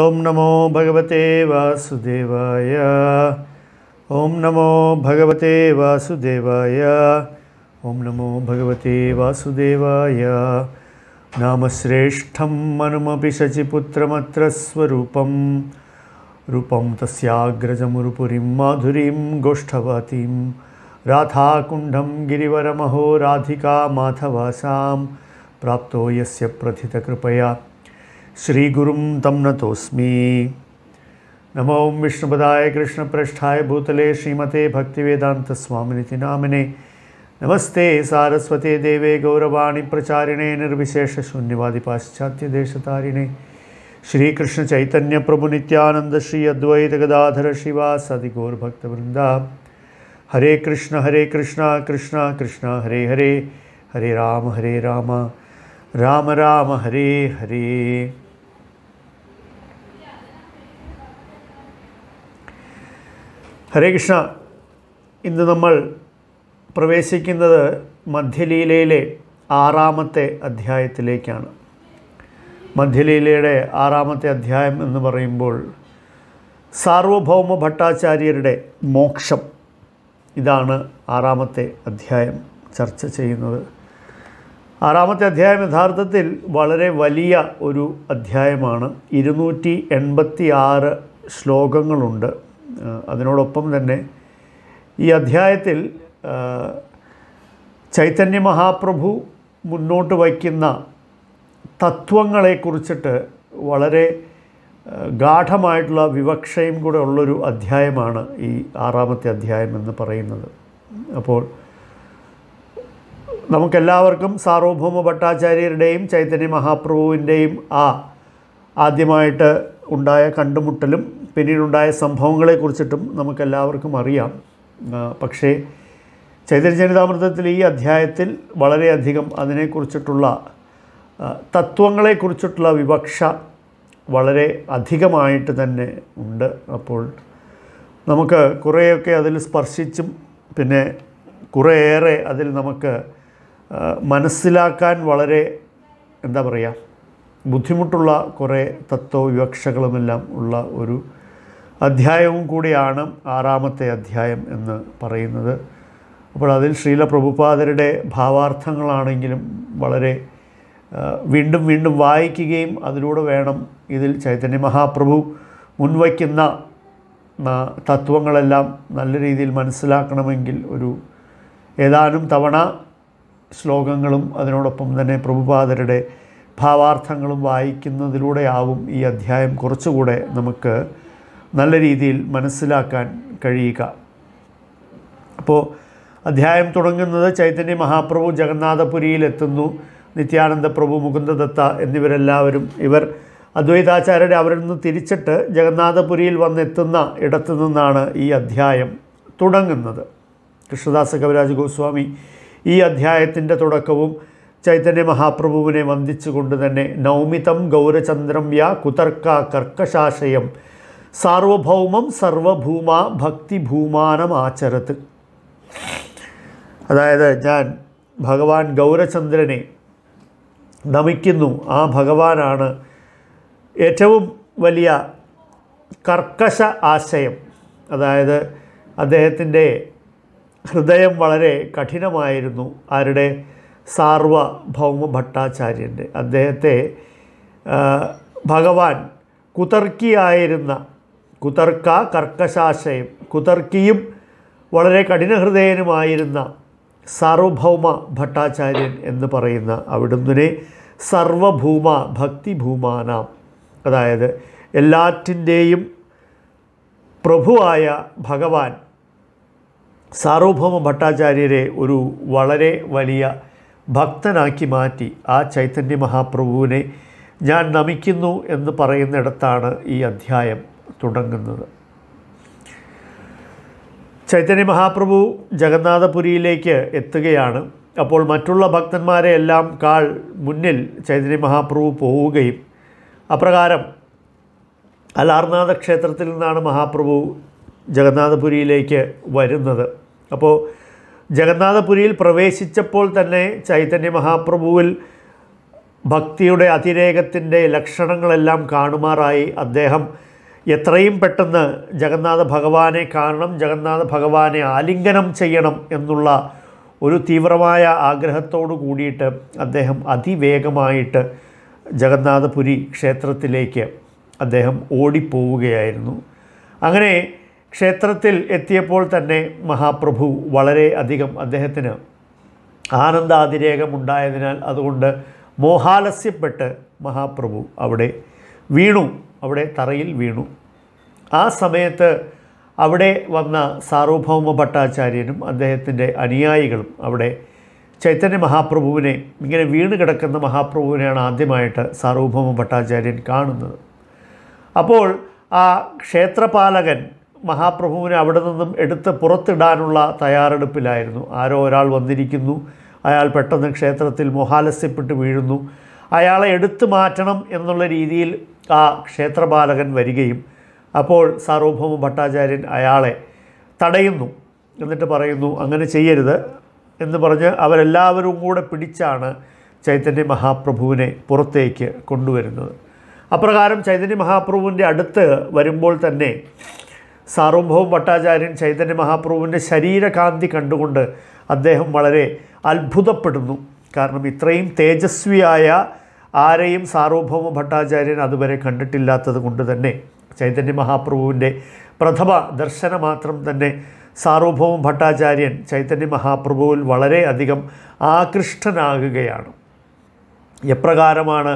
ओम नमो भगवते वासुदेवाय ओम नमो भगवते वासुदेवाय ओम नमो भगवते वासुदेवाय नामश्रेष्ठं मनुमपि शचिपुत्रमत्र रूप रूपं तस्याग्रजमुरुपुरीं माधुरी गोष्ठवतीं राधाकुंडम गिरीवरमहो राधिका माथवासा प्राप्त यस्य कृपया श्रीगुरुं तं नतोऽस्मि नमो विष्णुपदाय कृष्णप्रष्ठाय भूतले श्रीमते भक्तिवेदान्तस्वामिनिति नामिने नमस्ते सारस्वते देवे गौरवाणी प्रचारिणे निर्विशेष निर्विशेषशून्यवादि पाश्चात्यदेशतारिणे श्रीकृष्णचैतन्यप्रभुनित्यानन्द श्री अद्वैतगदाधर शिवा सदि सदिगोर्भक्तवृन्दा हरे कृष्ण हरे कृष्ण कृष्ण कृष्ण हरे हरे हरे राम हरे राम राम राम हरे हरे ഹരേ കൃഷ്ണ ഇന്ന് നമ്മൾ പ്രവേശിക്കുന്നത് മധ്യലീലയിലെ ആറാമത്തെ അധ്യായത്തിലേക്കാണ് മധ്യലീലയുടെ ആറാമത്തെ അധ്യായം എന്ന് പറയുമ്പോൾ സാർവഭൗമ ഭട്ടാചാര്യരുടെ മോക്ഷം ഇതാണ് ആറാമത്തെ അധ്യായം ചർച്ച ചെയ്യുന്നത് ആറാമത്തെ അധ്യായം യഥാർത്ഥത്തിൽ വളരെ വലിയ ഒരു അധ്യായമാണ് ഇരുന്നൂറ്റി എൺപത്തി ആറ് ശ്ലോകങ്ങളുണ്ട് അതിനോടൊപ്പം തന്നെ ഈ അധ്യായത്തിൽ ചൈതന്യ മഹാപ്രഭു മുന്നോട്ട് വയ്ക്കുന്ന തത്വങ്ങളെക്കുറിച്ചിട്ട് വളരെ ഗാഠമായിട്ടുള്ള വിവക്ഷയും കൂടെ ഉള്ളൊരു അധ്യായമാണ് ഈ ആറാമത്തെ അധ്യായം എന്ന് പറയുന്നത് അപ്പോൾ നമുക്കെല്ലാവർക്കും സാർവഭൗമ ഭട്ടാചാര്യരുടെയും ചൈതന്യ മഹാപ്രഭുവിൻ്റെയും ആ ആദ്യമായിട്ട് ഉണ്ടായ കണ്ടുമുട്ടലും പിന്നീടുണ്ടായ സംഭവങ്ങളെക്കുറിച്ചിട്ടും നമുക്കെല്ലാവർക്കും അറിയാം പക്ഷേ ചൈതന്യചരിതാമൃതത്തിൽ ഈ അധ്യായത്തിൽ വളരെയധികം അതിനെക്കുറിച്ചിട്ടുള്ള തത്വങ്ങളെക്കുറിച്ചിട്ടുള്ള വിവക്ഷ വളരെ അധികമായിട്ട് തന്നെ ഉണ്ട് അപ്പോൾ നമുക്ക് കുറേയൊക്കെ അതിൽ സ്പർശിച്ചും പിന്നെ കുറേയേറെ അതിൽ നമുക്ക് മനസ്സിലാക്കാൻ വളരെ എന്താ പറയുക ബുദ്ധിമുട്ടുള്ള കുറേ തത്വവിവക്ഷകളുമെല്ലാം ഉള്ള ഒരു അധ്യായവും കൂടിയാണ് ആറാമത്തെ അധ്യായം എന്ന് പറയുന്നത് അപ്പോൾ അതിൽ ശ്രീല പ്രഭുപാദരുടെ ഭാവാർത്ഥങ്ങളാണെങ്കിലും വളരെ വീണ്ടും വീണ്ടും വായിക്കുകയും അതിലൂടെ വേണം ഇതിൽ ചൈതന്യ മഹാപ്രഭു മുൻവയ്ക്കുന്ന തത്വങ്ങളെല്ലാം നല്ല രീതിയിൽ മനസ്സിലാക്കണമെങ്കിൽ ഒരു ഏതാനും തവണ ശ്ലോകങ്ങളും അതിനോടൊപ്പം തന്നെ പ്രഭുപാദരുടെ ഭാവാർത്ഥങ്ങളും വായിക്കുന്നതിലൂടെയാവും ഈ അധ്യായം കുറച്ചുകൂടെ നമുക്ക് നല്ല രീതിയിൽ മനസ്സിലാക്കാൻ കഴിയുക അപ്പോൾ അധ്യായം തുടങ്ങുന്നത് ചൈതന്യ മഹാപ്രഭു ജഗന്നാഥപുരിയിലെത്തുന്നു നിത്യാനന്ദ പ്രഭു മുകുന്ദദത്ത എന്നിവരെല്ലാവരും ഇവർ അദ്വൈതാചാര്യരെ അവരിൽ നിന്ന് തിരിച്ചിട്ട് ജഗന്നാഥപുരിയിൽ വന്നെത്തുന്ന ഇടത്തു നിന്നാണ് ഈ അധ്യായം തുടങ്ങുന്നത് കൃഷ്ണദാസ കവിരാജ് ഗോസ്വാമി ഈ അധ്യായത്തിൻ്റെ തുടക്കവും ചൈതന്യ മഹാപ്രഭുവിനെ വന്ദിച്ചുകൊണ്ട് തന്നെ നൗമിതം ഗൗരചന്ദ്രം യാ കുതർക്ക കർക്കശാശയം സാർവഭൗമം സർവഭൂമ ഭക്തിഭൂമാനം ആചരത്ത് അതായത് ഞാൻ ഭഗവാൻ ഗൗരചന്ദ്രനെ നമിക്കുന്നു ആ ഭഗവാനാണ് ഏറ്റവും വലിയ കർക്കശ ആശയം അതായത് അദ്ദേഹത്തിൻ്റെ ഹൃദയം വളരെ കഠിനമായിരുന്നു ആരുടെ സാർവഭൗമ ഭട്ടാചാര്യൻ്റെ അദ്ദേഹത്തെ ഭഗവാൻ കുതർക്കിയായിരുന്ന കുതർക്ക കർക്കശാശയം കുതർക്കിയും വളരെ കഠിനഹൃദയനുമായിരുന്ന സാർവഭൗമ ഭട്ടാചാര്യൻ എന്ന് പറയുന്ന അവിടുന്ന് സർവഭൂമ ഭക്തിഭൂമാനാം അതായത് എല്ലാറ്റിൻ്റെയും പ്രഭുവായ ഭഗവാൻ സാർവഭൗമ ഭട്ടാചാര്യരെ ഒരു വളരെ വലിയ ഭക്തനാക്കി മാറ്റി ആ ചൈതന്യ മഹാപ്രഭുവിനെ ഞാൻ നമിക്കുന്നു എന്ന് പറയുന്നിടത്താണ് ഈ അധ്യായം തുടങ്ങുന്നത് ചൈതന്യ മഹാപ്രഭു ജഗന്നാഥപുരിയിലേക്ക് എത്തുകയാണ് അപ്പോൾ മറ്റുള്ള ഭക്തന്മാരെ എല്ലാം കാൾ മുന്നിൽ ചൈതന്യ മഹാപ്രഭു പോവുകയും അപ്രകാരം അലാർനാഥ ക്ഷേത്രത്തിൽ നിന്നാണ് മഹാപ്രഭു ജഗന്നാഥപുരിയിലേക്ക് വരുന്നത് അപ്പോൾ ജഗന്നാഥപുരിയിൽ പ്രവേശിച്ചപ്പോൾ തന്നെ ചൈതന്യ മഹാപ്രഭുവിൽ ഭക്തിയുടെ അതിരേകത്തിൻ്റെ ലക്ഷണങ്ങളെല്ലാം കാണുമാറായി അദ്ദേഹം എത്രയും പെട്ടെന്ന് ജഗന്നാഥ ഭഗവാനെ കാണണം ജഗന്നാഥ ഭഗവാനെ ആലിംഗനം ചെയ്യണം എന്നുള്ള ഒരു തീവ്രമായ ആഗ്രഹത്തോടു കൂടിയിട്ട് അദ്ദേഹം അതിവേഗമായിട്ട് ജഗന്നാഥപുരി ക്ഷേത്രത്തിലേക്ക് അദ്ദേഹം ഓടിപ്പോവുകയായിരുന്നു അങ്ങനെ ക്ഷേത്രത്തിൽ എത്തിയപ്പോൾ തന്നെ മഹാപ്രഭു വളരെ അധികം അദ്ദേഹത്തിന് ആനന്ദാതിരേകമുണ്ടായതിനാൽ അതുകൊണ്ട് മോഹാലസ്യപ്പെട്ട് മഹാപ്രഭു അവിടെ വീണു അവിടെ തറയിൽ വീണു ആ സമയത്ത് അവിടെ വന്ന സാർവഭൗമ ഭട്ടാചാര്യനും അദ്ദേഹത്തിൻ്റെ അനുയായികളും അവിടെ ചൈതന്യ മഹാപ്രഭുവിനെ ഇങ്ങനെ വീണ് കിടക്കുന്ന മഹാപ്രഭുവിനെയാണ് ആദ്യമായിട്ട് സാർവഭൗമ ഭട്ടാചാര്യൻ കാണുന്നത് അപ്പോൾ ആ ക്ഷേത്രപാലകൻ മഹാപ്രഭുവിനെ അവിടെ നിന്നും എടുത്ത് പുറത്തിടാനുള്ള തയ്യാറെടുപ്പിലായിരുന്നു ആരോ ഒരാൾ വന്നിരിക്കുന്നു അയാൾ പെട്ടെന്ന് ക്ഷേത്രത്തിൽ മൊഹാലസ്യപ്പെട്ട് വീഴുന്നു അയാളെ എടുത്തു മാറ്റണം എന്നുള്ള രീതിയിൽ ആ ക്ഷേത്രപാലകൻ വരികയും അപ്പോൾ സാർവഭൗമ ഭട്ടാചാര്യൻ അയാളെ തടയുന്നു എന്നിട്ട് പറയുന്നു അങ്ങനെ ചെയ്യരുത് എന്ന് പറഞ്ഞ് അവരെല്ലാവരും കൂടെ പിടിച്ചാണ് ചൈതന്യ മഹാപ്രഭുവിനെ പുറത്തേക്ക് കൊണ്ടുവരുന്നത് അപ്രകാരം ചൈതന്യ മഹാപ്രഭുവിൻ്റെ അടുത്ത് വരുമ്പോൾ തന്നെ സാർവഭൗമ ഭട്ടാചാര്യൻ ചൈതന്യ മഹാപ്രഭുവിൻ്റെ ശരീരകാന്തി കണ്ടുകൊണ്ട് അദ്ദേഹം വളരെ അത്ഭുതപ്പെടുന്നു കാരണം ഇത്രയും തേജസ്വിയായ ആരെയും സാർവഭൗമ ഭട്ടാചാര്യൻ അതുവരെ കണ്ടിട്ടില്ലാത്തത് കൊണ്ട് തന്നെ ചൈതന്യ മഹാപ്രഭുവിൻ്റെ പ്രഥമ ദർശന മാത്രം തന്നെ സാർവഭൗമ ഭട്ടാചാര്യൻ ചൈതന്യ മഹാപ്രഭുവിൽ വളരെയധികം ആകൃഷ്ടനാകുകയാണ് എപ്രകാരമാണ്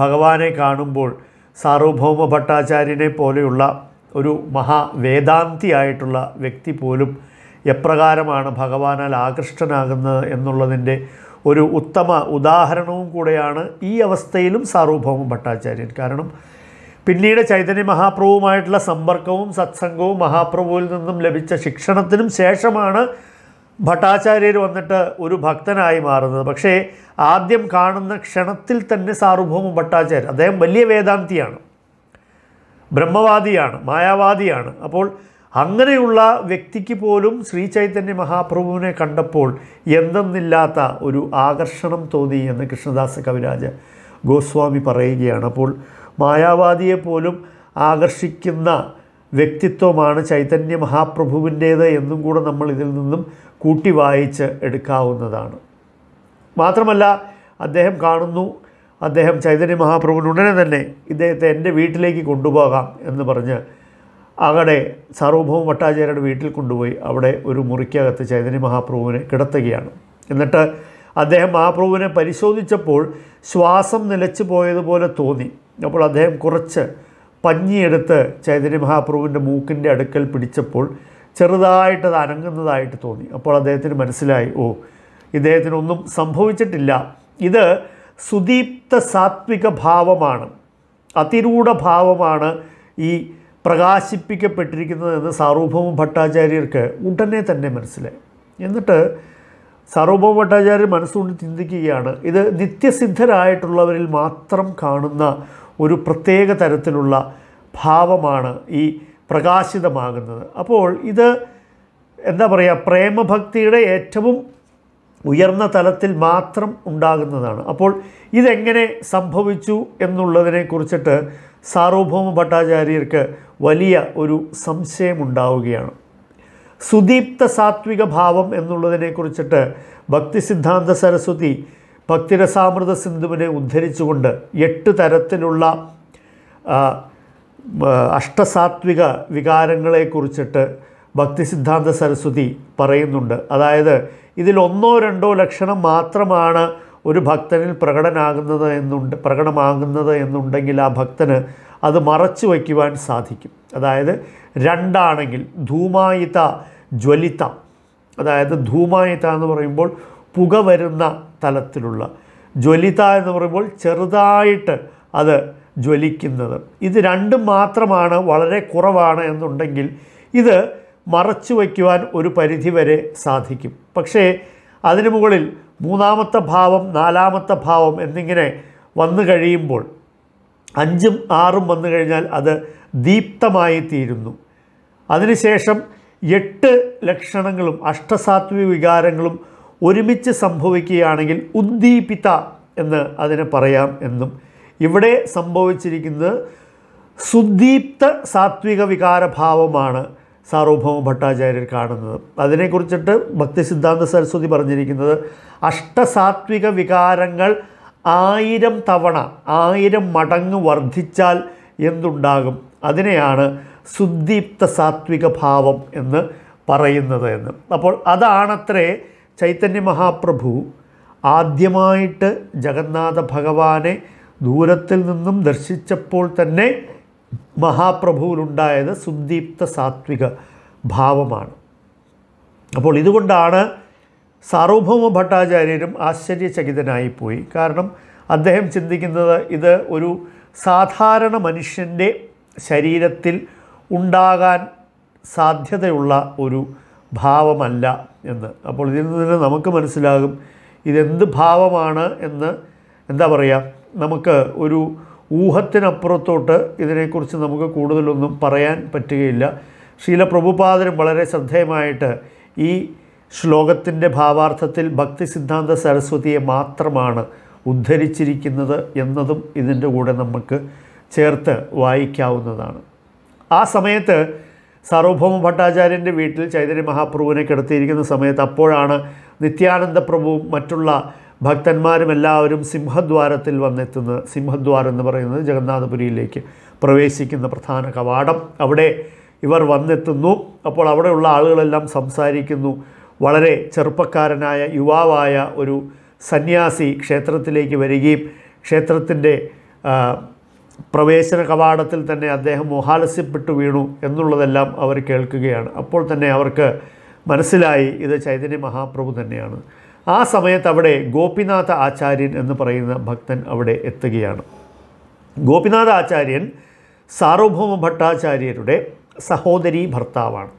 ഭഗവാനെ കാണുമ്പോൾ സാർവഭൗമ ഭട്ടാചാര്യനെ പോലെയുള്ള ഒരു മഹാവേദാന്തിയായിട്ടുള്ള വ്യക്തി പോലും എപ്രകാരമാണ് ഭഗവാനാൽ ആകൃഷ്ടനാകുന്നത് എന്നുള്ളതിൻ്റെ ഒരു ഉത്തമ ഉദാഹരണവും കൂടെയാണ് ഈ അവസ്ഥയിലും സാർവഭൗമ ഭട്ടാചാര്യൻ കാരണം പിന്നീട് ചൈതന്യ മഹാപ്രഭുവുമായിട്ടുള്ള സമ്പർക്കവും സത്സംഗവും മഹാപ്രഭുവിൽ നിന്നും ലഭിച്ച ശിക്ഷണത്തിനും ശേഷമാണ് ഭട്ടാചാര്യർ വന്നിട്ട് ഒരു ഭക്തനായി മാറുന്നത് പക്ഷേ ആദ്യം കാണുന്ന ക്ഷണത്തിൽ തന്നെ സാർവഭൗമ ഭട്ടാചാര്യൻ അദ്ദേഹം വലിയ വേദാന്തിയാണ് ബ്രഹ്മവാദിയാണ് മായാവാദിയാണ് അപ്പോൾ അങ്ങനെയുള്ള വ്യക്തിക്ക് പോലും ശ്രീ ചൈതന്യ മഹാപ്രഭുവിനെ കണ്ടപ്പോൾ എന്തെന്നില്ലാത്ത ഒരു ആകർഷണം തോന്നി എന്ന് കൃഷ്ണദാസ കവിരാജ് ഗോസ്വാമി പറയുകയാണ് അപ്പോൾ മായാവാദിയെപ്പോലും പോലും ആകർഷിക്കുന്ന വ്യക്തിത്വമാണ് ചൈതന്യ മഹാപ്രഭുവിൻ്റേത് എന്നും കൂടെ നമ്മൾ ഇതിൽ നിന്നും കൂട്ടി വായിച്ച് എടുക്കാവുന്നതാണ് മാത്രമല്ല അദ്ദേഹം കാണുന്നു അദ്ദേഹം ചൈതന്യ മഹാപ്രഭുവിന് ഉടനെ തന്നെ ഇദ്ദേഹത്തെ എൻ്റെ വീട്ടിലേക്ക് കൊണ്ടുപോകാം എന്ന് പറഞ്ഞ് അകടെ സാർവഭൗമ ഭട്ടാചാര്യയുടെ വീട്ടിൽ കൊണ്ടുപോയി അവിടെ ഒരു മുറിക്കകത്ത് ചൈതന്യ മഹാപ്രഭുവിനെ കിടത്തുകയാണ് എന്നിട്ട് അദ്ദേഹം മഹാപ്രഭുവിനെ പരിശോധിച്ചപ്പോൾ ശ്വാസം നിലച്ചു പോയതുപോലെ തോന്നി അപ്പോൾ അദ്ദേഹം കുറച്ച് പഞ്ഞിയെടുത്ത് ചൈതന്യ മഹാപ്രഭുവിൻ്റെ മൂക്കിൻ്റെ അടുക്കൽ പിടിച്ചപ്പോൾ ചെറുതായിട്ടത് അനങ്ങുന്നതായിട്ട് തോന്നി അപ്പോൾ അദ്ദേഹത്തിന് മനസ്സിലായി ഓ ഇദ്ദേഹത്തിനൊന്നും സംഭവിച്ചിട്ടില്ല ഇത് സുദീപ്ത സാത്വിക ഭാവമാണ് അതിരൂഢ ഭാവമാണ് ഈ പ്രകാശിപ്പിക്കപ്പെട്ടിരിക്കുന്നത് എന്ന് സാർവഭൗമ ഭട്ടാചാര്യർക്ക് ഉടനെ തന്നെ മനസ്സിലായി എന്നിട്ട് സാർവഭൗമ ഭട്ടാചാര്യർ മനസ്സുകൊണ്ട് ചിന്തിക്കുകയാണ് ഇത് നിത്യസിദ്ധരായിട്ടുള്ളവരിൽ മാത്രം കാണുന്ന ഒരു പ്രത്യേക തരത്തിലുള്ള ഭാവമാണ് ഈ പ്രകാശിതമാകുന്നത് അപ്പോൾ ഇത് എന്താ പറയുക പ്രേമഭക്തിയുടെ ഏറ്റവും ഉയർന്ന തലത്തിൽ മാത്രം ഉണ്ടാകുന്നതാണ് അപ്പോൾ ഇതെങ്ങനെ സംഭവിച്ചു എന്നുള്ളതിനെ കുറിച്ചിട്ട് സാർവഭൗമ ഭട്ടാചാര്യർക്ക് വലിയ ഒരു സംശയമുണ്ടാവുകയാണ് സുദീപ്ത സാത്വിക ഭാവം എന്നുള്ളതിനെക്കുറിച്ചിട്ട് ഭക്തിസിദ്ധാന്ത സരസ്വതി ഭക്തിരസാമൃത സിന്ധുവിനെ ഉദ്ധരിച്ചുകൊണ്ട് എട്ട് തരത്തിലുള്ള അഷ്ടസാത്വിക വികാരങ്ങളെക്കുറിച്ചിട്ട് ഭക്തിസിദ്ധാന്ത സരസ്വതി പറയുന്നുണ്ട് അതായത് ഇതിൽ ഒന്നോ രണ്ടോ ലക്ഷണം മാത്രമാണ് ഒരു ഭക്തനിൽ പ്രകടനാകുന്നത് എന്നുണ്ട് പ്രകടമാകുന്നത് എന്നുണ്ടെങ്കിൽ ആ ഭക്തന് അത് മറച്ചു വയ്ക്കുവാൻ സാധിക്കും അതായത് രണ്ടാണെങ്കിൽ ധൂമായിത ജ്വലിത അതായത് ധൂമായിത എന്ന് പറയുമ്പോൾ പുക വരുന്ന തലത്തിലുള്ള ജ്വലിത എന്ന് പറയുമ്പോൾ ചെറുതായിട്ട് അത് ജ്വലിക്കുന്നത് ഇത് രണ്ടും മാത്രമാണ് വളരെ കുറവാണ് എന്നുണ്ടെങ്കിൽ ഇത് മറച്ചു വയ്ക്കുവാൻ ഒരു പരിധിവരെ സാധിക്കും പക്ഷേ അതിനു മുകളിൽ മൂന്നാമത്തെ ഭാവം നാലാമത്തെ ഭാവം എന്നിങ്ങനെ വന്നു കഴിയുമ്പോൾ അഞ്ചും ആറും വന്നു കഴിഞ്ഞാൽ അത് ദീപ്തമായി തീരുന്നു അതിനുശേഷം എട്ട് ലക്ഷണങ്ങളും അഷ്ടസാത്വിക വികാരങ്ങളും ഒരുമിച്ച് സംഭവിക്കുകയാണെങ്കിൽ ഉദ്ദീപിത എന്ന് അതിനെ പറയാം എന്നും ഇവിടെ സംഭവിച്ചിരിക്കുന്നത് സുദീപ്ത സാത്വിക വികാരഭാവമാണ് സാർവഭൗമ ഭട്ടാചാര്യർ കാണുന്നത് അതിനെക്കുറിച്ചിട്ട് ഭക്തിസിദ്ധാന്ത സരസ്വതി പറഞ്ഞിരിക്കുന്നത് അഷ്ടസാത്വിക വികാരങ്ങൾ ആയിരം തവണ ആയിരം മടങ്ങ് വർദ്ധിച്ചാൽ എന്തുണ്ടാകും അതിനെയാണ് സുദ്ദീപ്ത സാത്വിക ഭാവം എന്ന് പറയുന്നത് എന്ന് അപ്പോൾ അതാണത്രേ ചൈതന്യ മഹാപ്രഭു ആദ്യമായിട്ട് ജഗന്നാഥ ഭഗവാനെ ദൂരത്തിൽ നിന്നും ദർശിച്ചപ്പോൾ തന്നെ മഹാപ്രഭുവിലുണ്ടായത് സുദീപ്ത സാത്വിക ഭാവമാണ് അപ്പോൾ ഇതുകൊണ്ടാണ് സാർവഭൗമ ഭട്ടാചാര്യരും ആശ്ചര്യചകിതനായിപ്പോയി കാരണം അദ്ദേഹം ചിന്തിക്കുന്നത് ഇത് ഒരു സാധാരണ മനുഷ്യൻ്റെ ശരീരത്തിൽ ഉണ്ടാകാൻ സാധ്യതയുള്ള ഒരു ഭാവമല്ല എന്ന് അപ്പോൾ ഇതിൽ നിന്ന് നമുക്ക് മനസ്സിലാകും ഇതെന്ത് ഭാവമാണ് എന്ന് എന്താ പറയുക നമുക്ക് ഒരു ഊഹത്തിനപ്പുറത്തോട്ട് ഇതിനെക്കുറിച്ച് നമുക്ക് കൂടുതലൊന്നും പറയാൻ പറ്റുകയില്ല ശീല പ്രഭുപാദനും വളരെ ശ്രദ്ധേയമായിട്ട് ഈ ശ്ലോകത്തിൻ്റെ ഭാവാർത്ഥത്തിൽ ഭക്തി സിദ്ധാന്ത സരസ്വതിയെ മാത്രമാണ് ഉദ്ധരിച്ചിരിക്കുന്നത് എന്നതും ഇതിൻ്റെ കൂടെ നമുക്ക് ചേർത്ത് വായിക്കാവുന്നതാണ് ആ സമയത്ത് സാർവഭൗമ ഭട്ടാചാര്യൻ്റെ വീട്ടിൽ ചൈതന്യ മഹാപ്രഭുവിനെ കിടത്തിയിരിക്കുന്ന സമയത്ത് അപ്പോഴാണ് നിത്യാനന്ദ പ്രഭുവും മറ്റുള്ള ഭക്തന്മാരും എല്ലാവരും സിംഹദ്വാരത്തിൽ വന്നെത്തുന്നത് സിംഹദ്വാരം എന്ന് പറയുന്നത് ജഗന്നാഥപുരിയിലേക്ക് പ്രവേശിക്കുന്ന പ്രധാന കവാടം അവിടെ ഇവർ വന്നെത്തുന്നു അപ്പോൾ അവിടെയുള്ള ആളുകളെല്ലാം സംസാരിക്കുന്നു വളരെ ചെറുപ്പക്കാരനായ യുവാവായ ഒരു സന്യാസി ക്ഷേത്രത്തിലേക്ക് വരികയും ക്ഷേത്രത്തിൻ്റെ പ്രവേശന കവാടത്തിൽ തന്നെ അദ്ദേഹം മോഹാലസ്യപ്പെട്ടു വീണു എന്നുള്ളതെല്ലാം അവർ കേൾക്കുകയാണ് അപ്പോൾ തന്നെ അവർക്ക് മനസ്സിലായി ഇത് ചൈതന്യ മഹാപ്രഭു തന്നെയാണ് ആ സമയത്ത് അവിടെ ഗോപിനാഥ ആചാര്യൻ എന്ന് പറയുന്ന ഭക്തൻ അവിടെ എത്തുകയാണ് ഗോപിനാഥ ആചാര്യൻ സാർവഭൗമ ഭട്ടാചാര്യരുടെ സഹോദരി ഭർത്താവാണ്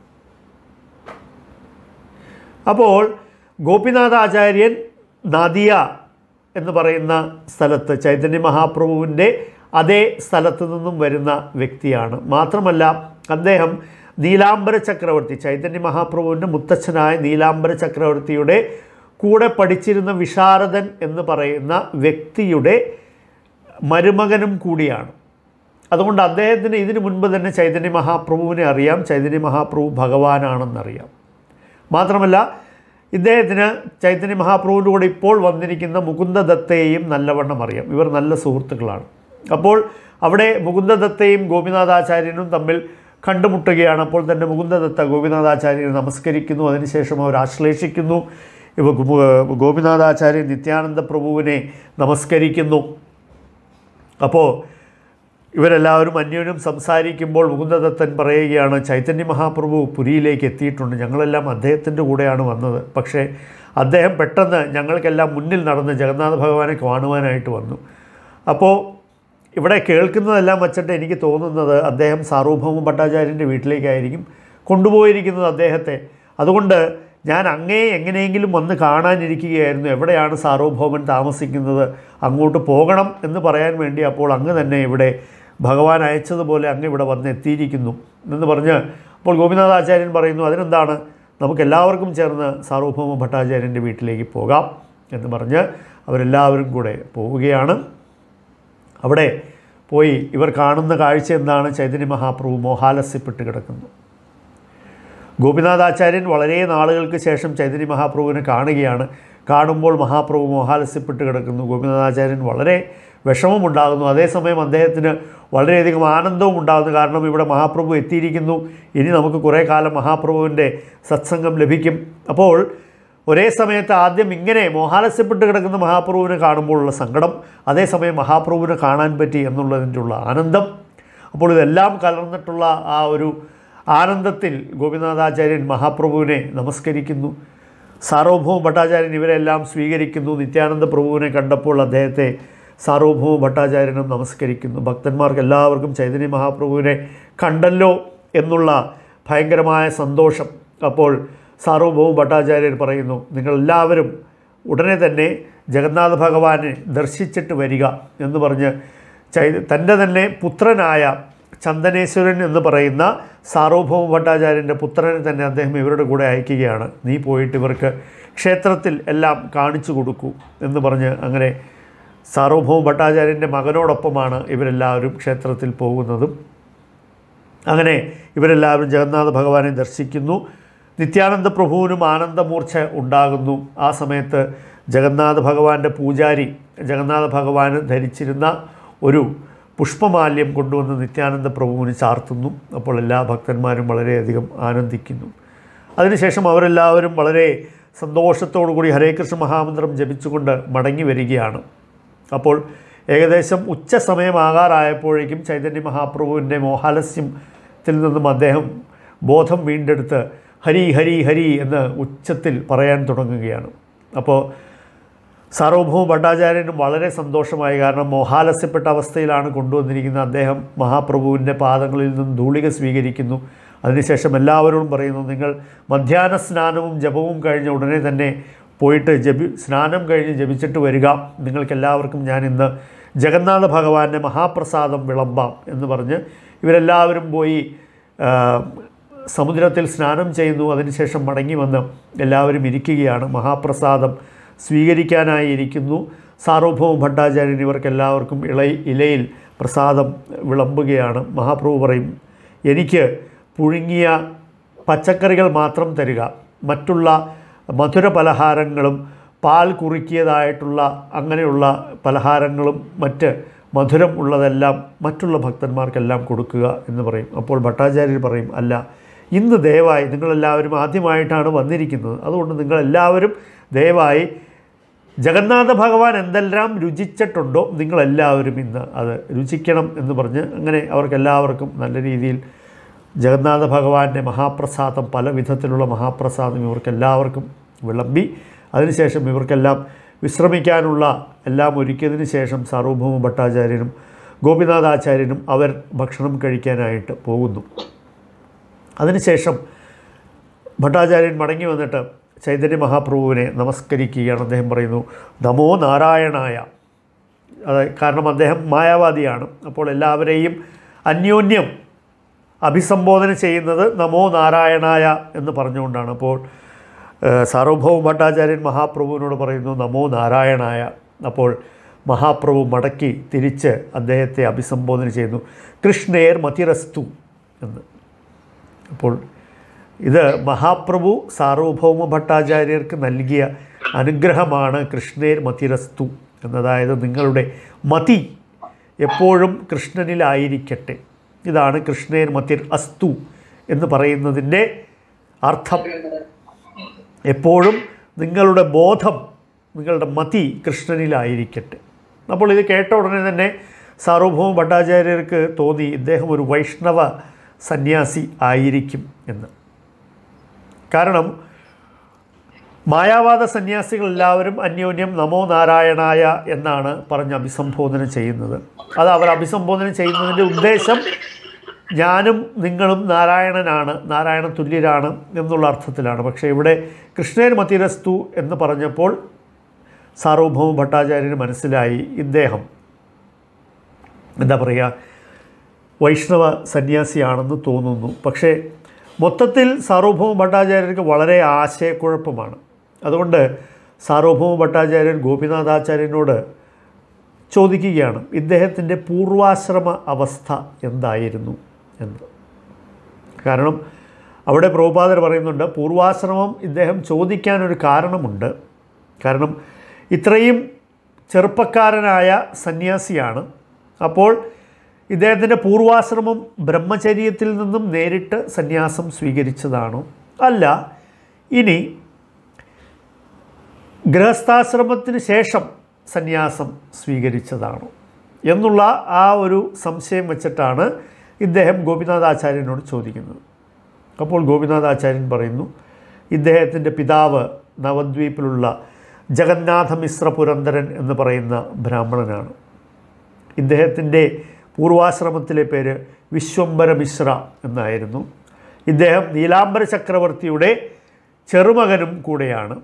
അപ്പോൾ ഗോപിനാഥ ആചാര്യൻ നദിയ എന്ന് പറയുന്ന സ്ഥലത്ത് ചൈതന്യ മഹാപ്രഭുവിൻ്റെ അതേ സ്ഥലത്തു നിന്നും വരുന്ന വ്യക്തിയാണ് മാത്രമല്ല അദ്ദേഹം നീലാംബര ചക്രവർത്തി ചൈതന്യ മഹാപ്രഭുവിൻ്റെ മുത്തച്ഛനായ നീലാംബര ചക്രവർത്തിയുടെ കൂടെ പഠിച്ചിരുന്ന വിശാരദൻ എന്ന് പറയുന്ന വ്യക്തിയുടെ മരുമകനും കൂടിയാണ് അതുകൊണ്ട് അദ്ദേഹത്തിന് ഇതിനു മുൻപ് തന്നെ ചൈതന്യ മഹാപ്രഭുവിനെ അറിയാം ചൈതന്യ മഹാപ്രഭു ഭഗവാനാണെന്നറിയാം മാത്രമല്ല ഇദ്ദേഹത്തിന് ചൈതന്യ മഹാപ്രഭുവിൻ്റെ കൂടെ ഇപ്പോൾ വന്നിരിക്കുന്ന മുകുന്ദദത്തയെയും നല്ലവണ്ണം അറിയാം ഇവർ നല്ല സുഹൃത്തുക്കളാണ് അപ്പോൾ അവിടെ മുകുന്ദദത്തയും ഗോപിനാഥാചാര്യനും തമ്മിൽ കണ്ടുമുട്ടുകയാണ് അപ്പോൾ തന്നെ മുകുന്ദദത്ത ഗോപിനാഥാചാര്യനെ നമസ്കരിക്കുന്നു അതിനുശേഷം അവർ ആശ്ലേഷിക്കുന്നു ഇപ്പോൾ ഗോപിനാഥാചാര്യൻ നിത്യാനന്ദ പ്രഭുവിനെ നമസ്കരിക്കുന്നു അപ്പോൾ ഇവരെല്ലാവരും അന്യോന്യം സംസാരിക്കുമ്പോൾ മുകുന്ദദത്തൻ പറയുകയാണ് ചൈതന്യ മഹാപ്രഭു പുരിയിലേക്ക് എത്തിയിട്ടുണ്ട് ഞങ്ങളെല്ലാം അദ്ദേഹത്തിൻ്റെ കൂടെയാണ് വന്നത് പക്ഷേ അദ്ദേഹം പെട്ടെന്ന് ഞങ്ങൾക്കെല്ലാം മുന്നിൽ നടന്ന് ജഗന്നാഥ ഭഗവാനെ കാണുവാനായിട്ട് വന്നു അപ്പോൾ ഇവിടെ കേൾക്കുന്നതെല്ലാം വച്ചിട്ട് എനിക്ക് തോന്നുന്നത് അദ്ദേഹം സാർവഭൗമ ഭട്ടാചാര്യൻ്റെ വീട്ടിലേക്കായിരിക്കും കൊണ്ടുപോയിരിക്കുന്നത് അദ്ദേഹത്തെ അതുകൊണ്ട് ഞാൻ അങ്ങേ എങ്ങനെയെങ്കിലും വന്ന് കാണാനിരിക്കുകയായിരുന്നു എവിടെയാണ് സാർവഭൗമൻ താമസിക്കുന്നത് അങ്ങോട്ട് പോകണം എന്ന് പറയാൻ വേണ്ടി അപ്പോൾ അങ്ങ് തന്നെ ഇവിടെ ഭഗവാൻ അയച്ചതുപോലെ അങ്ങ് ഇവിടെ വന്ന് എത്തിയിരിക്കുന്നു എന്ന് പറഞ്ഞ് അപ്പോൾ ഗോപിനാഥാചാര്യൻ പറയുന്നു അതിനെന്താണ് നമുക്കെല്ലാവർക്കും ചേർന്ന് സാർവഭൗമ ഭട്ടാചാര്യൻ്റെ വീട്ടിലേക്ക് പോകാം എന്ന് പറഞ്ഞ് അവരെല്ലാവരും കൂടെ പോവുകയാണ് അവിടെ പോയി ഇവർ കാണുന്ന കാഴ്ച എന്താണ് ചൈതന്യ മഹാപ്രഭു മോഹാലസ്യപ്പെട്ട് കിടക്കുന്നു ഗോപിനാഥാചാര്യൻ വളരെ നാളുകൾക്ക് ശേഷം ചൈതന്യ മഹാപ്രഭുവിനെ കാണുകയാണ് കാണുമ്പോൾ മഹാപ്രഭു മോഹാലസ്യപ്പെട്ട് കിടക്കുന്നു ഗോപിനാഥാചാര്യൻ വളരെ വിഷമമുണ്ടാകുന്നു അതേസമയം അദ്ദേഹത്തിന് വളരെയധികം ആനന്ദവും ഉണ്ടാകുന്നു കാരണം ഇവിടെ മഹാപ്രഭു എത്തിയിരിക്കുന്നു ഇനി നമുക്ക് കുറേ കാലം മഹാപ്രഭുവിൻ്റെ സത്സംഗം ലഭിക്കും അപ്പോൾ ഒരേ സമയത്ത് ആദ്യം ഇങ്ങനെ മോഹാലസ്യപ്പെട്ട് കിടക്കുന്ന മഹാപ്രഭുവിനെ കാണുമ്പോഴുള്ള സങ്കടം അതേസമയം മഹാപ്രഭുവിനെ കാണാൻ പറ്റി എന്നുള്ളതിൻ്റെ ഉള്ള ആനന്ദം അപ്പോൾ ഇതെല്ലാം കലർന്നിട്ടുള്ള ആ ഒരു ആനന്ദത്തിൽ ഗോപിനാഥാചാര്യൻ മഹാപ്രഭുവിനെ നമസ്കരിക്കുന്നു സാർവഭൗമ ഭട്ടാചാര്യൻ ഇവരെല്ലാം സ്വീകരിക്കുന്നു നിത്യാനന്ദ പ്രഭുവിനെ കണ്ടപ്പോൾ അദ്ദേഹത്തെ സാർവഭൗമ ഭട്ടാചാര്യനും നമസ്കരിക്കുന്നു ഭക്തന്മാർക്ക് എല്ലാവർക്കും ചൈതന്യ മഹാപ്രഭുവിനെ കണ്ടല്ലോ എന്നുള്ള ഭയങ്കരമായ സന്തോഷം അപ്പോൾ സാർവഭൗമ ഭട്ടാചാര്യർ പറയുന്നു നിങ്ങളെല്ലാവരും ഉടനെ തന്നെ ജഗന്നാഥ ഭഗവാനെ ദർശിച്ചിട്ട് വരിക എന്ന് പറഞ്ഞ് ചൈ തൻ്റെ തന്നെ പുത്രനായ ചന്ദനേശ്വരൻ എന്ന് പറയുന്ന സാർവഭൗമ ഭട്ടാചാര്യൻ്റെ പുത്രനെ തന്നെ അദ്ദേഹം ഇവരുടെ കൂടെ അയക്കുകയാണ് നീ പോയിട്ട് ഇവർക്ക് ക്ഷേത്രത്തിൽ എല്ലാം കാണിച്ചു കൊടുക്കൂ എന്ന് പറഞ്ഞ് അങ്ങനെ സാർവഭൗമ ഭട്ടാചാര്യൻ്റെ മകനോടൊപ്പമാണ് ഇവരെല്ലാവരും ക്ഷേത്രത്തിൽ പോകുന്നതും അങ്ങനെ ഇവരെല്ലാവരും ജഗന്നാഥ ഭഗവാനെ ദർശിക്കുന്നു നിത്യാനന്ദ പ്രഭുവിനും ആനന്ദമൂർച്ച ഉണ്ടാകുന്നു ആ സമയത്ത് ജഗന്നാഥ ഭഗവാന്റെ പൂജാരി ജഗന്നാഥ ഭഗവാൻ ധരിച്ചിരുന്ന ഒരു പുഷ്പമാല്യം കൊണ്ടുവന്ന് നിത്യാനന്ദ പ്രഭുവിന് ചാർത്തുന്നു അപ്പോൾ എല്ലാ ഭക്തന്മാരും വളരെയധികം ആനന്ദിക്കുന്നു അതിനുശേഷം അവരെല്ലാവരും വളരെ കൂടി ഹരേ കൃഷ്ണ മഹാമന്ത്രം ജപിച്ചുകൊണ്ട് മടങ്ങി വരികയാണ് അപ്പോൾ ഏകദേശം ഉച്ച സമയമാകാറായപ്പോഴേക്കും ചൈതന്യ മഹാപ്രഭുവിൻ്റെ മോഹാലസ്യത്തിൽ നിന്നും അദ്ദേഹം ബോധം വീണ്ടെടുത്ത് ഹരി ഹരി ഹരി എന്ന് ഉച്ചത്തിൽ പറയാൻ തുടങ്ങുകയാണ് അപ്പോൾ സാർവഭൗമ ഭട്ടാചാര്യനും വളരെ സന്തോഷമായി കാരണം മോഹാലസ്യപ്പെട്ട അവസ്ഥയിലാണ് കൊണ്ടുവന്നിരിക്കുന്ന അദ്ദേഹം മഹാപ്രഭുവിൻ്റെ പാദങ്ങളിൽ നിന്നും ധൂളിക സ്വീകരിക്കുന്നു അതിനുശേഷം എല്ലാവരോടും പറയുന്നു നിങ്ങൾ മധ്യാഹ്ന സ്നാനവും ജപവും കഴിഞ്ഞ ഉടനെ തന്നെ പോയിട്ട് ജപി സ്നാനം കഴിഞ്ഞ് ജപിച്ചിട്ട് വരിക നിങ്ങൾക്കെല്ലാവർക്കും ഞാൻ ഇന്ന് ജഗന്നാഥ ഭഗവാന്റെ മഹാപ്രസാദം വിളമ്പാം എന്ന് പറഞ്ഞ് ഇവരെല്ലാവരും പോയി സമുദ്രത്തിൽ സ്നാനം ചെയ്യുന്നു അതിനുശേഷം മടങ്ങി വന്ന് എല്ലാവരും ഇരിക്കുകയാണ് മഹാപ്രസാദം സ്വീകരിക്കാനായിരിക്കുന്നു സാർവഭൗമ ഭട്ടാചാര്യൻ ഇവർക്കെല്ലാവർക്കും ഇള ഇലയിൽ പ്രസാദം വിളമ്പുകയാണ് മഹാപ്രഭു പറയും എനിക്ക് പുഴുങ്ങിയ പച്ചക്കറികൾ മാത്രം തരിക മറ്റുള്ള മധുര പലഹാരങ്ങളും പാൽ കുറുക്കിയതായിട്ടുള്ള അങ്ങനെയുള്ള പലഹാരങ്ങളും മറ്റ് മധുരം ഉള്ളതെല്ലാം മറ്റുള്ള ഭക്തന്മാർക്കെല്ലാം കൊടുക്കുക എന്ന് പറയും അപ്പോൾ ഭട്ടാചാര്യർ പറയും അല്ല ഇന്ന് ദയവായി നിങ്ങളെല്ലാവരും ആദ്യമായിട്ടാണ് വന്നിരിക്കുന്നത് അതുകൊണ്ട് നിങ്ങളെല്ലാവരും ദയവായി ജഗന്നാഥ ഭഗവാൻ എന്തെല്ലാം രുചിച്ചിട്ടുണ്ടോ നിങ്ങളെല്ലാവരും ഇന്ന് അത് രുചിക്കണം എന്ന് പറഞ്ഞ് അങ്ങനെ അവർക്കെല്ലാവർക്കും നല്ല രീതിയിൽ ജഗന്നാഥ ഭഗവാന്റെ മഹാപ്രസാദം പല വിധത്തിലുള്ള മഹാപ്രസാദം ഇവർക്കെല്ലാവർക്കും വിളമ്പി അതിനുശേഷം ഇവർക്കെല്ലാം വിശ്രമിക്കാനുള്ള എല്ലാം ഒരുക്കിയതിന് ശേഷം സാർവഭൗമ ഭട്ടാചാര്യനും ഗോപിനാഥാചാര്യനും അവർ ഭക്ഷണം കഴിക്കാനായിട്ട് പോകുന്നു അതിനുശേഷം ഭട്ടാചാര്യൻ മടങ്ങി വന്നിട്ട് ചൈതന്യ മഹാപ്രഭുവിനെ നമസ്കരിക്കുകയാണ് അദ്ദേഹം പറയുന്നു നമോ നാരായണായ അത് കാരണം അദ്ദേഹം മായാവാദിയാണ് അപ്പോൾ എല്ലാവരെയും അന്യോന്യം അഭിസംബോധന ചെയ്യുന്നത് നമോ നാരായണായ എന്ന് പറഞ്ഞുകൊണ്ടാണ് അപ്പോൾ സാർവഭൗമ ഭട്ടാചാര്യൻ മഹാപ്രഭുവിനോട് പറയുന്നു നമോ നാരായണായ അപ്പോൾ മഹാപ്രഭു മടക്കി തിരിച്ച് അദ്ദേഹത്തെ അഭിസംബോധന ചെയ്യുന്നു കൃഷ്ണേർ മതിരസ്തു എന്ന് അപ്പോൾ ഇത് മഹാപ്രഭു സാർവഭൗമ ഭട്ടാചാര്യർക്ക് നൽകിയ അനുഗ്രഹമാണ് കൃഷ്ണേർ മതിരസ്തു എന്നതായത് നിങ്ങളുടെ മതി എപ്പോഴും കൃഷ്ണനിലായിരിക്കട്ടെ ഇതാണ് കൃഷ്ണേർ മതിർ അസ്തു എന്ന് പറയുന്നതിൻ്റെ അർത്ഥം എപ്പോഴും നിങ്ങളുടെ ബോധം നിങ്ങളുടെ മതി കൃഷ്ണനിലായിരിക്കട്ടെ അപ്പോൾ ഇത് കേട്ട ഉടനെ തന്നെ സാർവഭൗമ ഭട്ടാചാര്യർക്ക് തോന്നി ഇദ്ദേഹം ഒരു വൈഷ്ണവ സന്യാസി ആയിരിക്കും എന്ന് കാരണം മായാവാദ സന്യാസികൾ എല്ലാവരും അന്യോന്യം നമോ നാരായണായ എന്നാണ് പറഞ്ഞ് അഭിസംബോധന ചെയ്യുന്നത് അത് അവർ അഭിസംബോധന ചെയ്യുന്നതിൻ്റെ ഉദ്ദേശം ഞാനും നിങ്ങളും നാരായണനാണ് നാരായണ തുല്യരാണ് എന്നുള്ള അർത്ഥത്തിലാണ് പക്ഷേ ഇവിടെ കൃഷ്ണേൻ മതിരസ്തു എന്ന് പറഞ്ഞപ്പോൾ സാർവഭൗമ ഭട്ടാചാര്യന് മനസ്സിലായി ഇദ്ദേഹം എന്താ പറയുക വൈഷ്ണവ സന്യാസിയാണെന്ന് തോന്നുന്നു പക്ഷേ മൊത്തത്തിൽ സാർവഭൗമ ഭട്ടാചാര്യർക്ക് വളരെ ആശയക്കുഴപ്പമാണ് അതുകൊണ്ട് സാർവഭൗമ ഭട്ടാചാര്യൻ ഗോപിനാഥാചാര്യനോട് ചോദിക്കുകയാണ് ഇദ്ദേഹത്തിൻ്റെ പൂർവാശ്രമ അവസ്ഥ എന്തായിരുന്നു എന്ന് കാരണം അവിടെ പ്രഭുപാദർ പറയുന്നുണ്ട് പൂർവാശ്രമം ഇദ്ദേഹം ചോദിക്കാനൊരു കാരണമുണ്ട് കാരണം ഇത്രയും ചെറുപ്പക്കാരനായ സന്യാസിയാണ് അപ്പോൾ ഇദ്ദേഹത്തിൻ്റെ പൂർവാശ്രമം ബ്രഹ്മചര്യത്തിൽ നിന്നും നേരിട്ട് സന്യാസം സ്വീകരിച്ചതാണോ അല്ല ഇനി ഗൃഹസ്ഥാശ്രമത്തിന് ശേഷം സന്യാസം സ്വീകരിച്ചതാണോ എന്നുള്ള ആ ഒരു സംശയം വച്ചിട്ടാണ് ഇദ്ദേഹം ഗോപിനാഥാചാര്യനോട് ചോദിക്കുന്നത് അപ്പോൾ ഗോപിനാഥാചാര്യൻ പറയുന്നു ഇദ്ദേഹത്തിൻ്റെ പിതാവ് നവദ്വീപിലുള്ള ജഗന്നാഥ മിശ്ര പുരന്തരൻ എന്ന് പറയുന്ന ബ്രാഹ്മണനാണ് ഇദ്ദേഹത്തിൻ്റെ പൂർവാശ്രമത്തിലെ പേര് വിശ്വംബര മിശ്ര എന്നായിരുന്നു ഇദ്ദേഹം നീലാംബര ചക്രവർത്തിയുടെ ചെറുമകനും കൂടെയാണ്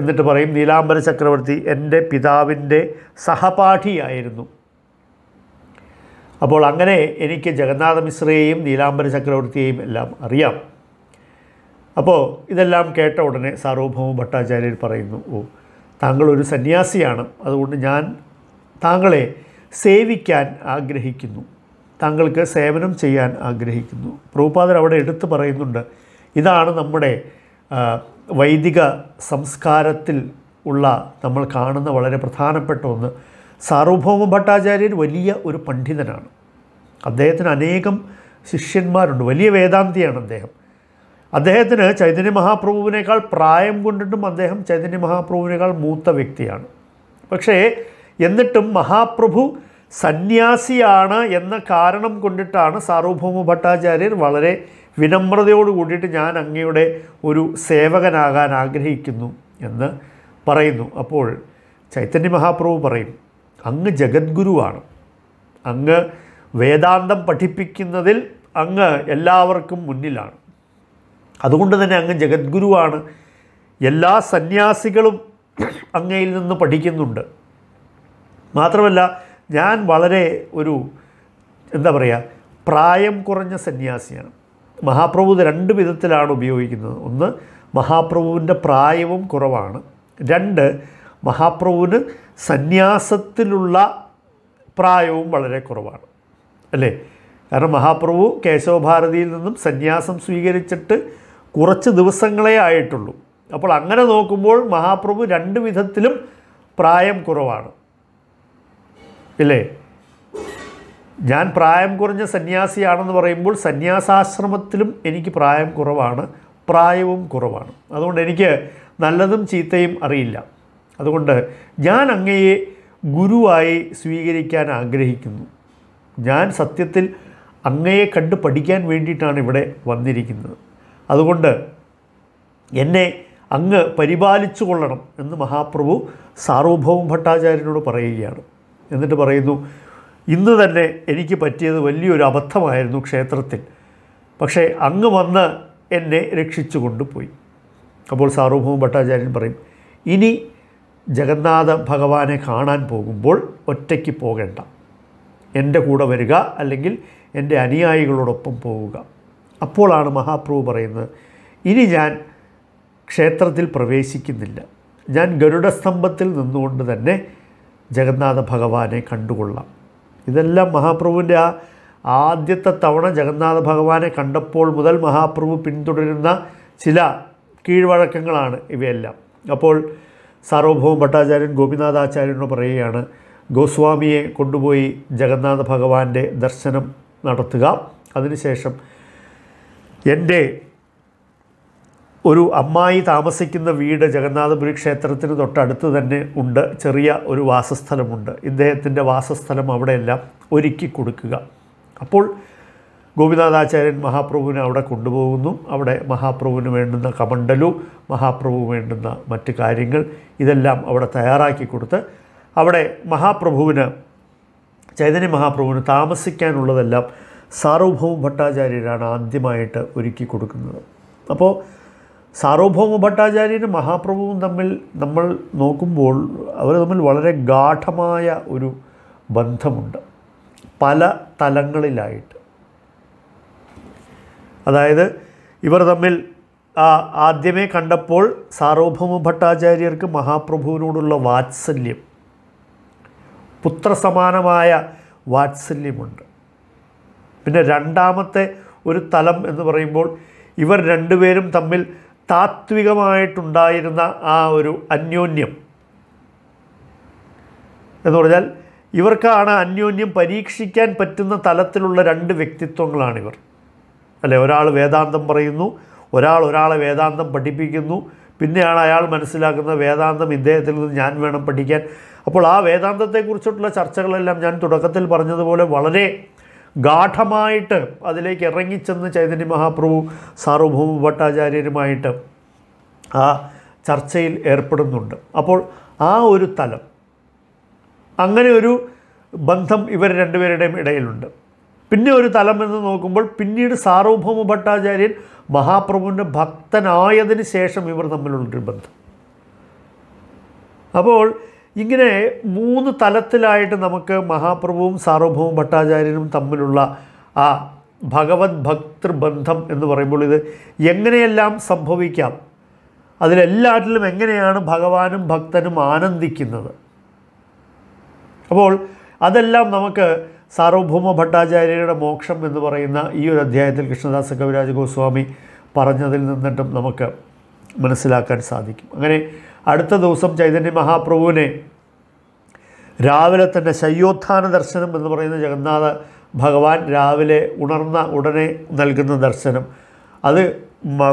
എന്നിട്ട് പറയും നീലാംബര ചക്രവർത്തി എൻ്റെ പിതാവിൻ്റെ സഹപാഠിയായിരുന്നു അപ്പോൾ അങ്ങനെ എനിക്ക് ജഗന്നാഥ മിശ്രയെയും നീലാംബര ചക്രവർത്തിയെയും എല്ലാം അറിയാം അപ്പോൾ ഇതെല്ലാം കേട്ട ഉടനെ സാർവഭൗമ ഭട്ടാചാര്യർ പറയുന്നു ഓ താങ്കളൊരു സന്യാസിയാണ് അതുകൊണ്ട് ഞാൻ താങ്കളെ സേവിക്കാൻ ആഗ്രഹിക്കുന്നു താങ്കൾക്ക് സേവനം ചെയ്യാൻ ആഗ്രഹിക്കുന്നു പ്രഭുപാദർ അവിടെ എടുത്തു പറയുന്നുണ്ട് ഇതാണ് നമ്മുടെ വൈദിക സംസ്കാരത്തിൽ ഉള്ള നമ്മൾ കാണുന്ന വളരെ പ്രധാനപ്പെട്ട ഒന്ന് സാർവഭൗമ ഭട്ടാചാര്യൻ വലിയ ഒരു പണ്ഡിതനാണ് അദ്ദേഹത്തിന് അനേകം ശിഷ്യന്മാരുണ്ട് വലിയ വേദാന്തിയാണ് അദ്ദേഹം അദ്ദേഹത്തിന് ചൈതന്യ മഹാപ്രഭുവിനേക്കാൾ പ്രായം കൊണ്ടിട്ടും അദ്ദേഹം ചൈതന്യ മഹാപ്രഭുവിനേക്കാൾ മൂത്ത വ്യക്തിയാണ് പക്ഷേ എന്നിട്ടും മഹാപ്രഭു സന്യാസിയാണ് എന്ന കാരണം കൊണ്ടിട്ടാണ് സാർവഭൗമ ഭട്ടാചാര്യർ വളരെ വിനമ്രതയോട് കൂടിയിട്ട് ഞാൻ അങ്ങയുടെ ഒരു സേവകനാകാൻ ആഗ്രഹിക്കുന്നു എന്ന് പറയുന്നു അപ്പോൾ ചൈതന്യ മഹാപ്രഭു പറയും അങ്ങ് ജഗദ്ഗുരുവാണ് അങ്ങ് വേദാന്തം പഠിപ്പിക്കുന്നതിൽ അങ്ങ് എല്ലാവർക്കും മുന്നിലാണ് അതുകൊണ്ട് തന്നെ അങ്ങ് ജഗദ്ഗുരുവാണ് എല്ലാ സന്യാസികളും അങ്ങയിൽ നിന്ന് പഠിക്കുന്നുണ്ട് മാത്രമല്ല ഞാൻ വളരെ ഒരു എന്താ പറയുക പ്രായം കുറഞ്ഞ സന്യാസിയാണ് മഹാപ്രഭു രണ്ട് വിധത്തിലാണ് ഉപയോഗിക്കുന്നത് ഒന്ന് മഹാപ്രഭുവിൻ്റെ പ്രായവും കുറവാണ് രണ്ട് മഹാപ്രഭുവിന് സന്യാസത്തിലുള്ള പ്രായവും വളരെ കുറവാണ് അല്ലേ കാരണം മഹാപ്രഭു കേശവഭാരതിയിൽ നിന്നും സന്യാസം സ്വീകരിച്ചിട്ട് കുറച്ച് ദിവസങ്ങളേ ആയിട്ടുള്ളൂ അപ്പോൾ അങ്ങനെ നോക്കുമ്പോൾ മഹാപ്രഭു രണ്ട് വിധത്തിലും പ്രായം കുറവാണ് ഇല്ലേ ഞാൻ പ്രായം കുറഞ്ഞ സന്യാസിയാണെന്ന് പറയുമ്പോൾ സന്യാസാശ്രമത്തിലും എനിക്ക് പ്രായം കുറവാണ് പ്രായവും കുറവാണ് അതുകൊണ്ട് എനിക്ക് നല്ലതും ചീത്തയും അറിയില്ല അതുകൊണ്ട് ഞാൻ അങ്ങയെ ഗുരുവായി സ്വീകരിക്കാൻ ആഗ്രഹിക്കുന്നു ഞാൻ സത്യത്തിൽ അങ്ങയെ കണ്ട് പഠിക്കാൻ വേണ്ടിയിട്ടാണ് ഇവിടെ വന്നിരിക്കുന്നത് അതുകൊണ്ട് എന്നെ അങ്ങ് പരിപാലിച്ചു കൊള്ളണം എന്ന് മഹാപ്രഭു സാർവഭൗമ ഭട്ടാചാര്യനോട് പറയുകയാണ് എന്നിട്ട് പറയുന്നു ഇന്ന് തന്നെ എനിക്ക് പറ്റിയത് വലിയൊരു അബദ്ധമായിരുന്നു ക്ഷേത്രത്തിൽ പക്ഷേ അങ്ങ് വന്ന് എന്നെ രക്ഷിച്ചു കൊണ്ടുപോയി അപ്പോൾ സാർവഭൗമ ഭട്ടാചാര്യൻ പറയും ഇനി ജഗന്നാഥ ഭഗവാനെ കാണാൻ പോകുമ്പോൾ ഒറ്റയ്ക്ക് പോകേണ്ട എൻ്റെ കൂടെ വരിക അല്ലെങ്കിൽ എൻ്റെ അനുയായികളോടൊപ്പം പോവുക അപ്പോഴാണ് മഹാപ്രഭു പറയുന്നത് ഇനി ഞാൻ ക്ഷേത്രത്തിൽ പ്രവേശിക്കുന്നില്ല ഞാൻ ഗരുഡസ്തംഭത്തിൽ നിന്നുകൊണ്ട് തന്നെ ജഗന്നാഥ ഭഗവാനെ കണ്ടുകൊള്ളാം ഇതെല്ലാം മഹാപ്രഭുവിൻ്റെ ആ ആദ്യത്തെ തവണ ജഗന്നാഥ ഭഗവാനെ കണ്ടപ്പോൾ മുതൽ മഹാപ്രഭു പിന്തുടരുന്ന ചില കീഴ്വഴക്കങ്ങളാണ് ഇവയെല്ലാം അപ്പോൾ സാർവഭൗമ ഭട്ടാചാര്യൻ ഗോപിനാഥാചാര്യനോട് പറയുകയാണ് ഗോസ്വാമിയെ കൊണ്ടുപോയി ജഗന്നാഥ ഭഗവാന്റെ ദർശനം നടത്തുക അതിനുശേഷം എൻ്റെ ഒരു അമ്മായി താമസിക്കുന്ന വീട് ജഗന്നാഥപുരി ക്ഷേത്രത്തിന് തൊട്ടടുത്ത് തന്നെ ഉണ്ട് ചെറിയ ഒരു വാസസ്ഥലമുണ്ട് ഇദ്ദേഹത്തിൻ്റെ വാസസ്ഥലം അവിടെയെല്ലാം ഒരുക്കി കൊടുക്കുക അപ്പോൾ ഗോപിനാഥാചാര്യൻ മഹാപ്രഭുവിനെ അവിടെ കൊണ്ടുപോകുന്നു അവിടെ മഹാപ്രഭുവിന് വേണ്ടുന്ന കമണ്ടലു മഹാപ്രഭു വേണ്ടുന്ന മറ്റ് കാര്യങ്ങൾ ഇതെല്ലാം അവിടെ തയ്യാറാക്കി കൊടുത്ത് അവിടെ മഹാപ്രഭുവിന് ചൈതന്യ മഹാപ്രഭുവിന് താമസിക്കാനുള്ളതെല്ലാം സാർവഭൗമ ഭട്ടാചാര്യരാണ് ആദ്യമായിട്ട് ഒരുക്കി കൊടുക്കുന്നത് അപ്പോൾ സാർവഭൗമ ഭട്ടാചാര്യനും മഹാപ്രഭുവും തമ്മിൽ നമ്മൾ നോക്കുമ്പോൾ അവർ തമ്മിൽ വളരെ ഗാഠമായ ഒരു ബന്ധമുണ്ട് പല തലങ്ങളിലായിട്ട് അതായത് ഇവർ തമ്മിൽ ആദ്യമേ കണ്ടപ്പോൾ സാർവഭൗമ ഭട്ടാചാര്യർക്ക് മഹാപ്രഭുവിനോടുള്ള വാത്സല്യം പുത്രസമാനമായ വാത്സല്യമുണ്ട് പിന്നെ രണ്ടാമത്തെ ഒരു തലം എന്ന് പറയുമ്പോൾ ഇവർ രണ്ടുപേരും തമ്മിൽ താത്വികമായിട്ടുണ്ടായിരുന്ന ആ ഒരു അന്യോന്യം എന്ന് പറഞ്ഞാൽ ഇവർക്കാണ് അന്യോന്യം പരീക്ഷിക്കാൻ പറ്റുന്ന തലത്തിലുള്ള രണ്ട് വ്യക്തിത്വങ്ങളാണിവർ അല്ലേ ഒരാൾ വേദാന്തം പറയുന്നു ഒരാൾ ഒരാളെ വേദാന്തം പഠിപ്പിക്കുന്നു പിന്നെയാണ് അയാൾ മനസ്സിലാക്കുന്ന വേദാന്തം ഇദ്ദേഹത്തിൽ നിന്ന് ഞാൻ വേണം പഠിക്കാൻ അപ്പോൾ ആ വേദാന്തത്തെക്കുറിച്ചിട്ടുള്ള ചർച്ചകളെല്ലാം ഞാൻ തുടക്കത്തിൽ പറഞ്ഞതുപോലെ വളരെ ഗാഠമായിട്ട് അതിലേക്ക് ഇറങ്ങിച്ചെന്ന് ചൈതന്യ മഹാപ്രഭു സാർവഭൗമ ഭട്ടാചാര്യരുമായിട്ട് ആ ചർച്ചയിൽ ഏർപ്പെടുന്നുണ്ട് അപ്പോൾ ആ ഒരു തലം അങ്ങനെ ഒരു ബന്ധം ഇവർ രണ്ടുപേരുടെയും ഇടയിലുണ്ട് പിന്നെ ഒരു തലം എന്ന് നോക്കുമ്പോൾ പിന്നീട് സാർവഭൗമ ഭട്ടാചാര്യൻ മഹാപ്രഭുവിൻ്റെ ഭക്തനായതിന് ശേഷം ഇവർ തമ്മിലുള്ളൊരു ബന്ധം അപ്പോൾ ഇങ്ങനെ മൂന്ന് തലത്തിലായിട്ട് നമുക്ക് മഹാപ്രഭുവും സാർവഭൗമ ഭട്ടാചാര്യനും തമ്മിലുള്ള ആ ഭഗവത് ഭക്തൃബന്ധം എന്ന് പറയുമ്പോൾ ഇത് എങ്ങനെയെല്ലാം സംഭവിക്കാം അതിലെല്ലാറ്റിലും എങ്ങനെയാണ് ഭഗവാനും ഭക്തനും ആനന്ദിക്കുന്നത് അപ്പോൾ അതെല്ലാം നമുക്ക് സാർവഭൗമ ഭട്ടാചാര്യരുടെ മോക്ഷം എന്ന് പറയുന്ന ഈ ഒരു അധ്യായത്തിൽ കൃഷ്ണദാസ കവിരാജ ഗോസ്വാമി പറഞ്ഞതിൽ നിന്നിട്ടും നമുക്ക് മനസ്സിലാക്കാൻ സാധിക്കും അങ്ങനെ അടുത്ത ദിവസം ചൈതന്യ മഹാപ്രഭുവിനെ രാവിലെ തന്നെ ശയ്യോത്ഥാന ദർശനം എന്ന് പറയുന്ന ജഗന്നാഥ ഭഗവാൻ രാവിലെ ഉണർന്ന ഉടനെ നൽകുന്ന ദർശനം അത്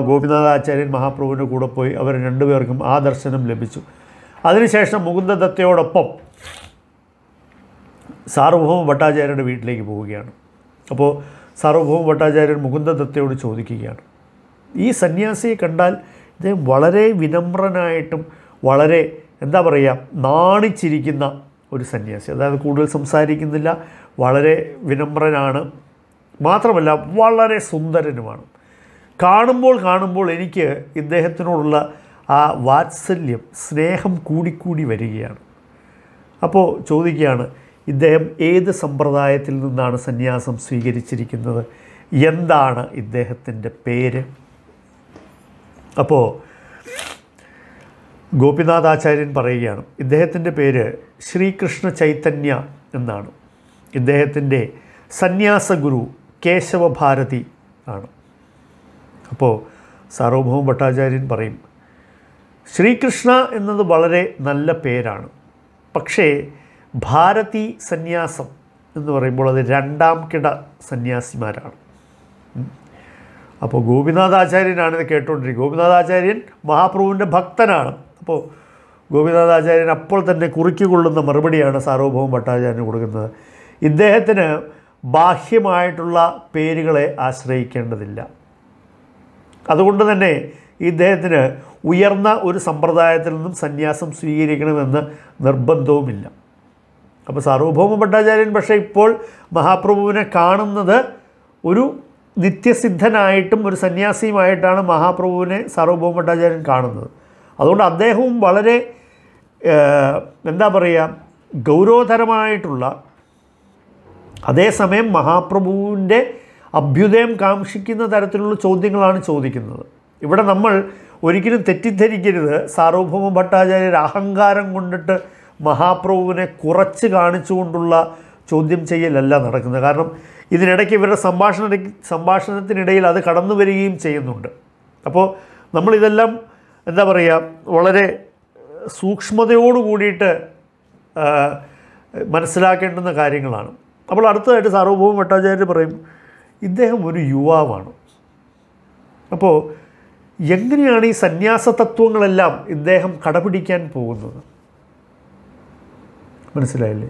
ഗോപിനാഥാചാര്യൻ മഹാപ്രഭുവിൻ്റെ കൂടെ പോയി അവർ രണ്ടുപേർക്കും ആ ദർശനം ലഭിച്ചു അതിനുശേഷം മുകുന്ദദത്തയോടൊപ്പം സാർവഭൗമ ഭട്ടാചാര്യരുടെ വീട്ടിലേക്ക് പോവുകയാണ് അപ്പോൾ സാർവഭൗമ ഭട്ടാചാര്യൻ മുകുന്ദദത്തയോട് ചോദിക്കുകയാണ് ഈ സന്യാസിയെ കണ്ടാൽ ഇദ്ദേഹം വളരെ വിനമ്രനായിട്ടും വളരെ എന്താ പറയുക നാണിച്ചിരിക്കുന്ന ഒരു സന്യാസി അതായത് കൂടുതൽ സംസാരിക്കുന്നില്ല വളരെ വിനമ്രനാണ് മാത്രമല്ല വളരെ സുന്ദരനുമാണ് കാണുമ്പോൾ കാണുമ്പോൾ എനിക്ക് ഇദ്ദേഹത്തിനോടുള്ള ആ വാത്സല്യം സ്നേഹം കൂടിക്കൂടി വരികയാണ് അപ്പോൾ ചോദിക്കുകയാണ് ഇദ്ദേഹം ഏത് സമ്പ്രദായത്തിൽ നിന്നാണ് സന്യാസം സ്വീകരിച്ചിരിക്കുന്നത് എന്താണ് ഇദ്ദേഹത്തിൻ്റെ പേര് അപ്പോൾ ഗോപിനാഥാചാര്യൻ പറയുകയാണ് ഇദ്ദേഹത്തിൻ്റെ പേര് ശ്രീകൃഷ്ണ ചൈതന്യ എന്നാണ് ഇദ്ദേഹത്തിൻ്റെ സന്യാസഗുരു കേശവഭാരതി ആണ് അപ്പോൾ സാർവഭൗമ ഭട്ടാചാര്യൻ പറയും ശ്രീകൃഷ്ണ എന്നത് വളരെ നല്ല പേരാണ് പക്ഷേ ഭാരതി സന്യാസം എന്ന് പറയുമ്പോൾ അത് രണ്ടാം കിട സന്യാസിമാരാണ് അപ്പോൾ ഗോപിനാഥാചാര്യനാണിത് കേട്ടുകൊണ്ടിരിക്കുക ഗോപിനാഥാചാര്യൻ മഹാപ്രഭുവിൻ്റെ ഭക്തനാണ് അപ്പോൾ ഗോപിനാഥാചാര്യൻ അപ്പോൾ തന്നെ കുറിക്കുകൊള്ളുന്ന മറുപടിയാണ് സാർവഭൗമ ഭട്ടാചാര്യന് കൊടുക്കുന്നത് ഇദ്ദേഹത്തിന് ബാഹ്യമായിട്ടുള്ള പേരുകളെ ആശ്രയിക്കേണ്ടതില്ല അതുകൊണ്ട് തന്നെ ഇദ്ദേഹത്തിന് ഉയർന്ന ഒരു സമ്പ്രദായത്തിൽ നിന്നും സന്യാസം സ്വീകരിക്കണമെന്ന് നിർബന്ധവുമില്ല അപ്പോൾ സാർവഭൗമ ഭട്ടാചാര്യൻ പക്ഷേ ഇപ്പോൾ മഹാപ്രഭുവിനെ കാണുന്നത് ഒരു നിത്യസിദ്ധനായിട്ടും ഒരു സന്യാസിയുമായിട്ടാണ് മഹാപ്രഭുവിനെ സാർവഭൗമട്ടാചാര്യൻ കാണുന്നത് അതുകൊണ്ട് അദ്ദേഹവും വളരെ എന്താ പറയുക ഗൗരവതരമായിട്ടുള്ള അതേസമയം മഹാപ്രഭുവിൻ്റെ അഭ്യുദയം കാക്ഷിക്കുന്ന തരത്തിലുള്ള ചോദ്യങ്ങളാണ് ചോദിക്കുന്നത് ഇവിടെ നമ്മൾ ഒരിക്കലും തെറ്റിദ്ധരിക്കരുത് സാർവഭൗമ ഭട്ടാചാര്യർ അഹങ്കാരം കൊണ്ടിട്ട് മഹാപ്രഭുവിനെ കുറച്ച് കാണിച്ചുകൊണ്ടുള്ള ചോദ്യം ചെയ്യലല്ല നടക്കുന്നത് കാരണം ഇതിനിടയ്ക്ക് ഇവരുടെ സംഭാഷണ സംഭാഷണത്തിനിടയിൽ അത് കടന്നു വരികയും ചെയ്യുന്നുണ്ട് അപ്പോൾ നമ്മളിതെല്ലാം എന്താ പറയുക വളരെ സൂക്ഷ്മതയോടു കൂടിയിട്ട് മനസ്സിലാക്കേണ്ടുന്ന കാര്യങ്ങളാണ് അപ്പോൾ അടുത്തതായിട്ട് സാർവഭൗമ ഭട്ടാചാര്യർ പറയും ഇദ്ദേഹം ഒരു യുവാവാണ് അപ്പോൾ എങ്ങനെയാണ് ഈ സന്യാസ തത്വങ്ങളെല്ലാം ഇദ്ദേഹം കടപിടിക്കാൻ പോകുന്നത് മനസ്സിലായില്ലേ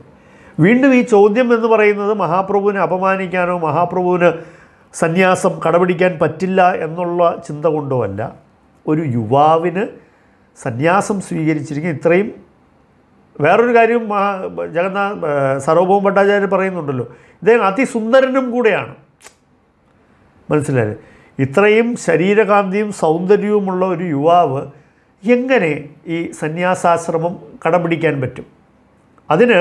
വീണ്ടും ഈ ചോദ്യം എന്ന് പറയുന്നത് മഹാപ്രഭുവിനെ അപമാനിക്കാനോ മഹാപ്രഭുവിന് സന്യാസം കടപിടിക്കാൻ പറ്റില്ല എന്നുള്ള ചിന്ത കൊണ്ടോ അല്ല ഒരു യുവാവിന് സന്യാസം സ്വീകരിച്ചിരിക്കുന്ന ഇത്രയും വേറൊരു കാര്യം ജഗന്നാഥ് സർവഭൗമ ഭട്ടാചാര്യ പറയുന്നുണ്ടല്ലോ ഇദ്ദേഹം അതിസുന്ദരനും കൂടെയാണ് മനസ്സിലായത് ഇത്രയും ശരീരകാന്തിയും സൗന്ദര്യവുമുള്ള ഒരു യുവാവ് എങ്ങനെ ഈ സന്യാസാശ്രമം കടപിടിക്കാൻ പറ്റും അതിന്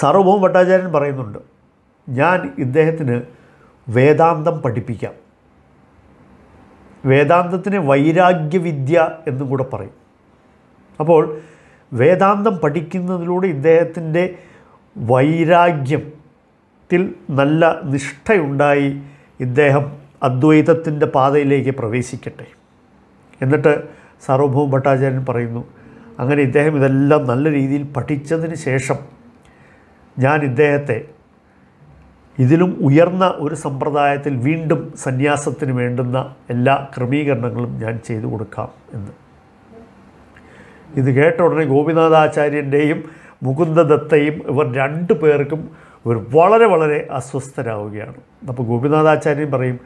സാർവഭൗമ ഭട്ടാചാര്യൻ പറയുന്നുണ്ട് ഞാൻ ഇദ്ദേഹത്തിന് വേദാന്തം പഠിപ്പിക്കാം വേദാന്തത്തിന് വൈരാഗ്യവിദ്യ എന്നും കൂടെ പറയും അപ്പോൾ വേദാന്തം പഠിക്കുന്നതിലൂടെ ഇദ്ദേഹത്തിൻ്റെ വൈരാഗ്യത്തിൽ നല്ല നിഷ്ഠയുണ്ടായി ഇദ്ദേഹം അദ്വൈതത്തിൻ്റെ പാതയിലേക്ക് പ്രവേശിക്കട്ടെ എന്നിട്ട് സാർവഭൗമ ഭട്ടാചാര്യൻ പറയുന്നു അങ്ങനെ ഇദ്ദേഹം ഇതെല്ലാം നല്ല രീതിയിൽ പഠിച്ചതിന് ശേഷം ഞാൻ ഇദ്ദേഹത്തെ ഇതിലും ഉയർന്ന ഒരു സമ്പ്രദായത്തിൽ വീണ്ടും സന്യാസത്തിന് വേണ്ടുന്ന എല്ലാ ക്രമീകരണങ്ങളും ഞാൻ ചെയ്തു കൊടുക്കാം എന്ന് ഇത് കേട്ട ഉടനെ ഗോപിനാഥാചാര്യൻ്റെയും മുകുന്ദദത്തയും ഇവർ രണ്ടു പേർക്കും ഇവർ വളരെ വളരെ അസ്വസ്ഥരാവുകയാണ് അപ്പോൾ ഗോപിനാഥാചാര്യൻ പറയും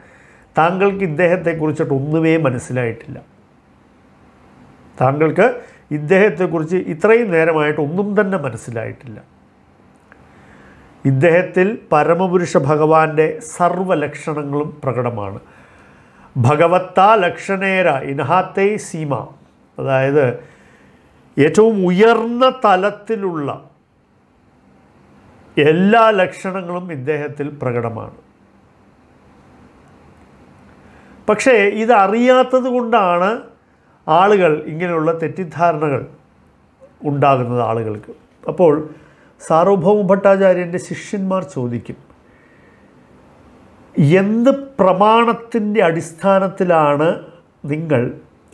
താങ്കൾക്ക് ഇദ്ദേഹത്തെക്കുറിച്ചിട്ട് ഒന്നുമേ മനസ്സിലായിട്ടില്ല താങ്കൾക്ക് ഇദ്ദേഹത്തെക്കുറിച്ച് ഇത്രയും നേരമായിട്ട് ഒന്നും തന്നെ മനസ്സിലായിട്ടില്ല ഇദ്ദേഹത്തിൽ പരമപുരുഷ ഭഗവാന്റെ സർവലക്ഷണങ്ങളും പ്രകടമാണ് ഭഗവത്താ ലക്ഷണേര ഇൻഹാത്തെ സീമ അതായത് ഏറ്റവും ഉയർന്ന തലത്തിലുള്ള എല്ലാ ലക്ഷണങ്ങളും ഇദ്ദേഹത്തിൽ പ്രകടമാണ് പക്ഷേ ഇതറിയാത്തത് കൊണ്ടാണ് ആളുകൾ ഇങ്ങനെയുള്ള തെറ്റിദ്ധാരണകൾ ഉണ്ടാകുന്നത് ആളുകൾക്ക് അപ്പോൾ സാർവഭൗമ ഭട്ടാചാര്യൻ്റെ ശിഷ്യന്മാർ ചോദിക്കും എന്ത് പ്രമാണത്തിൻ്റെ അടിസ്ഥാനത്തിലാണ് നിങ്ങൾ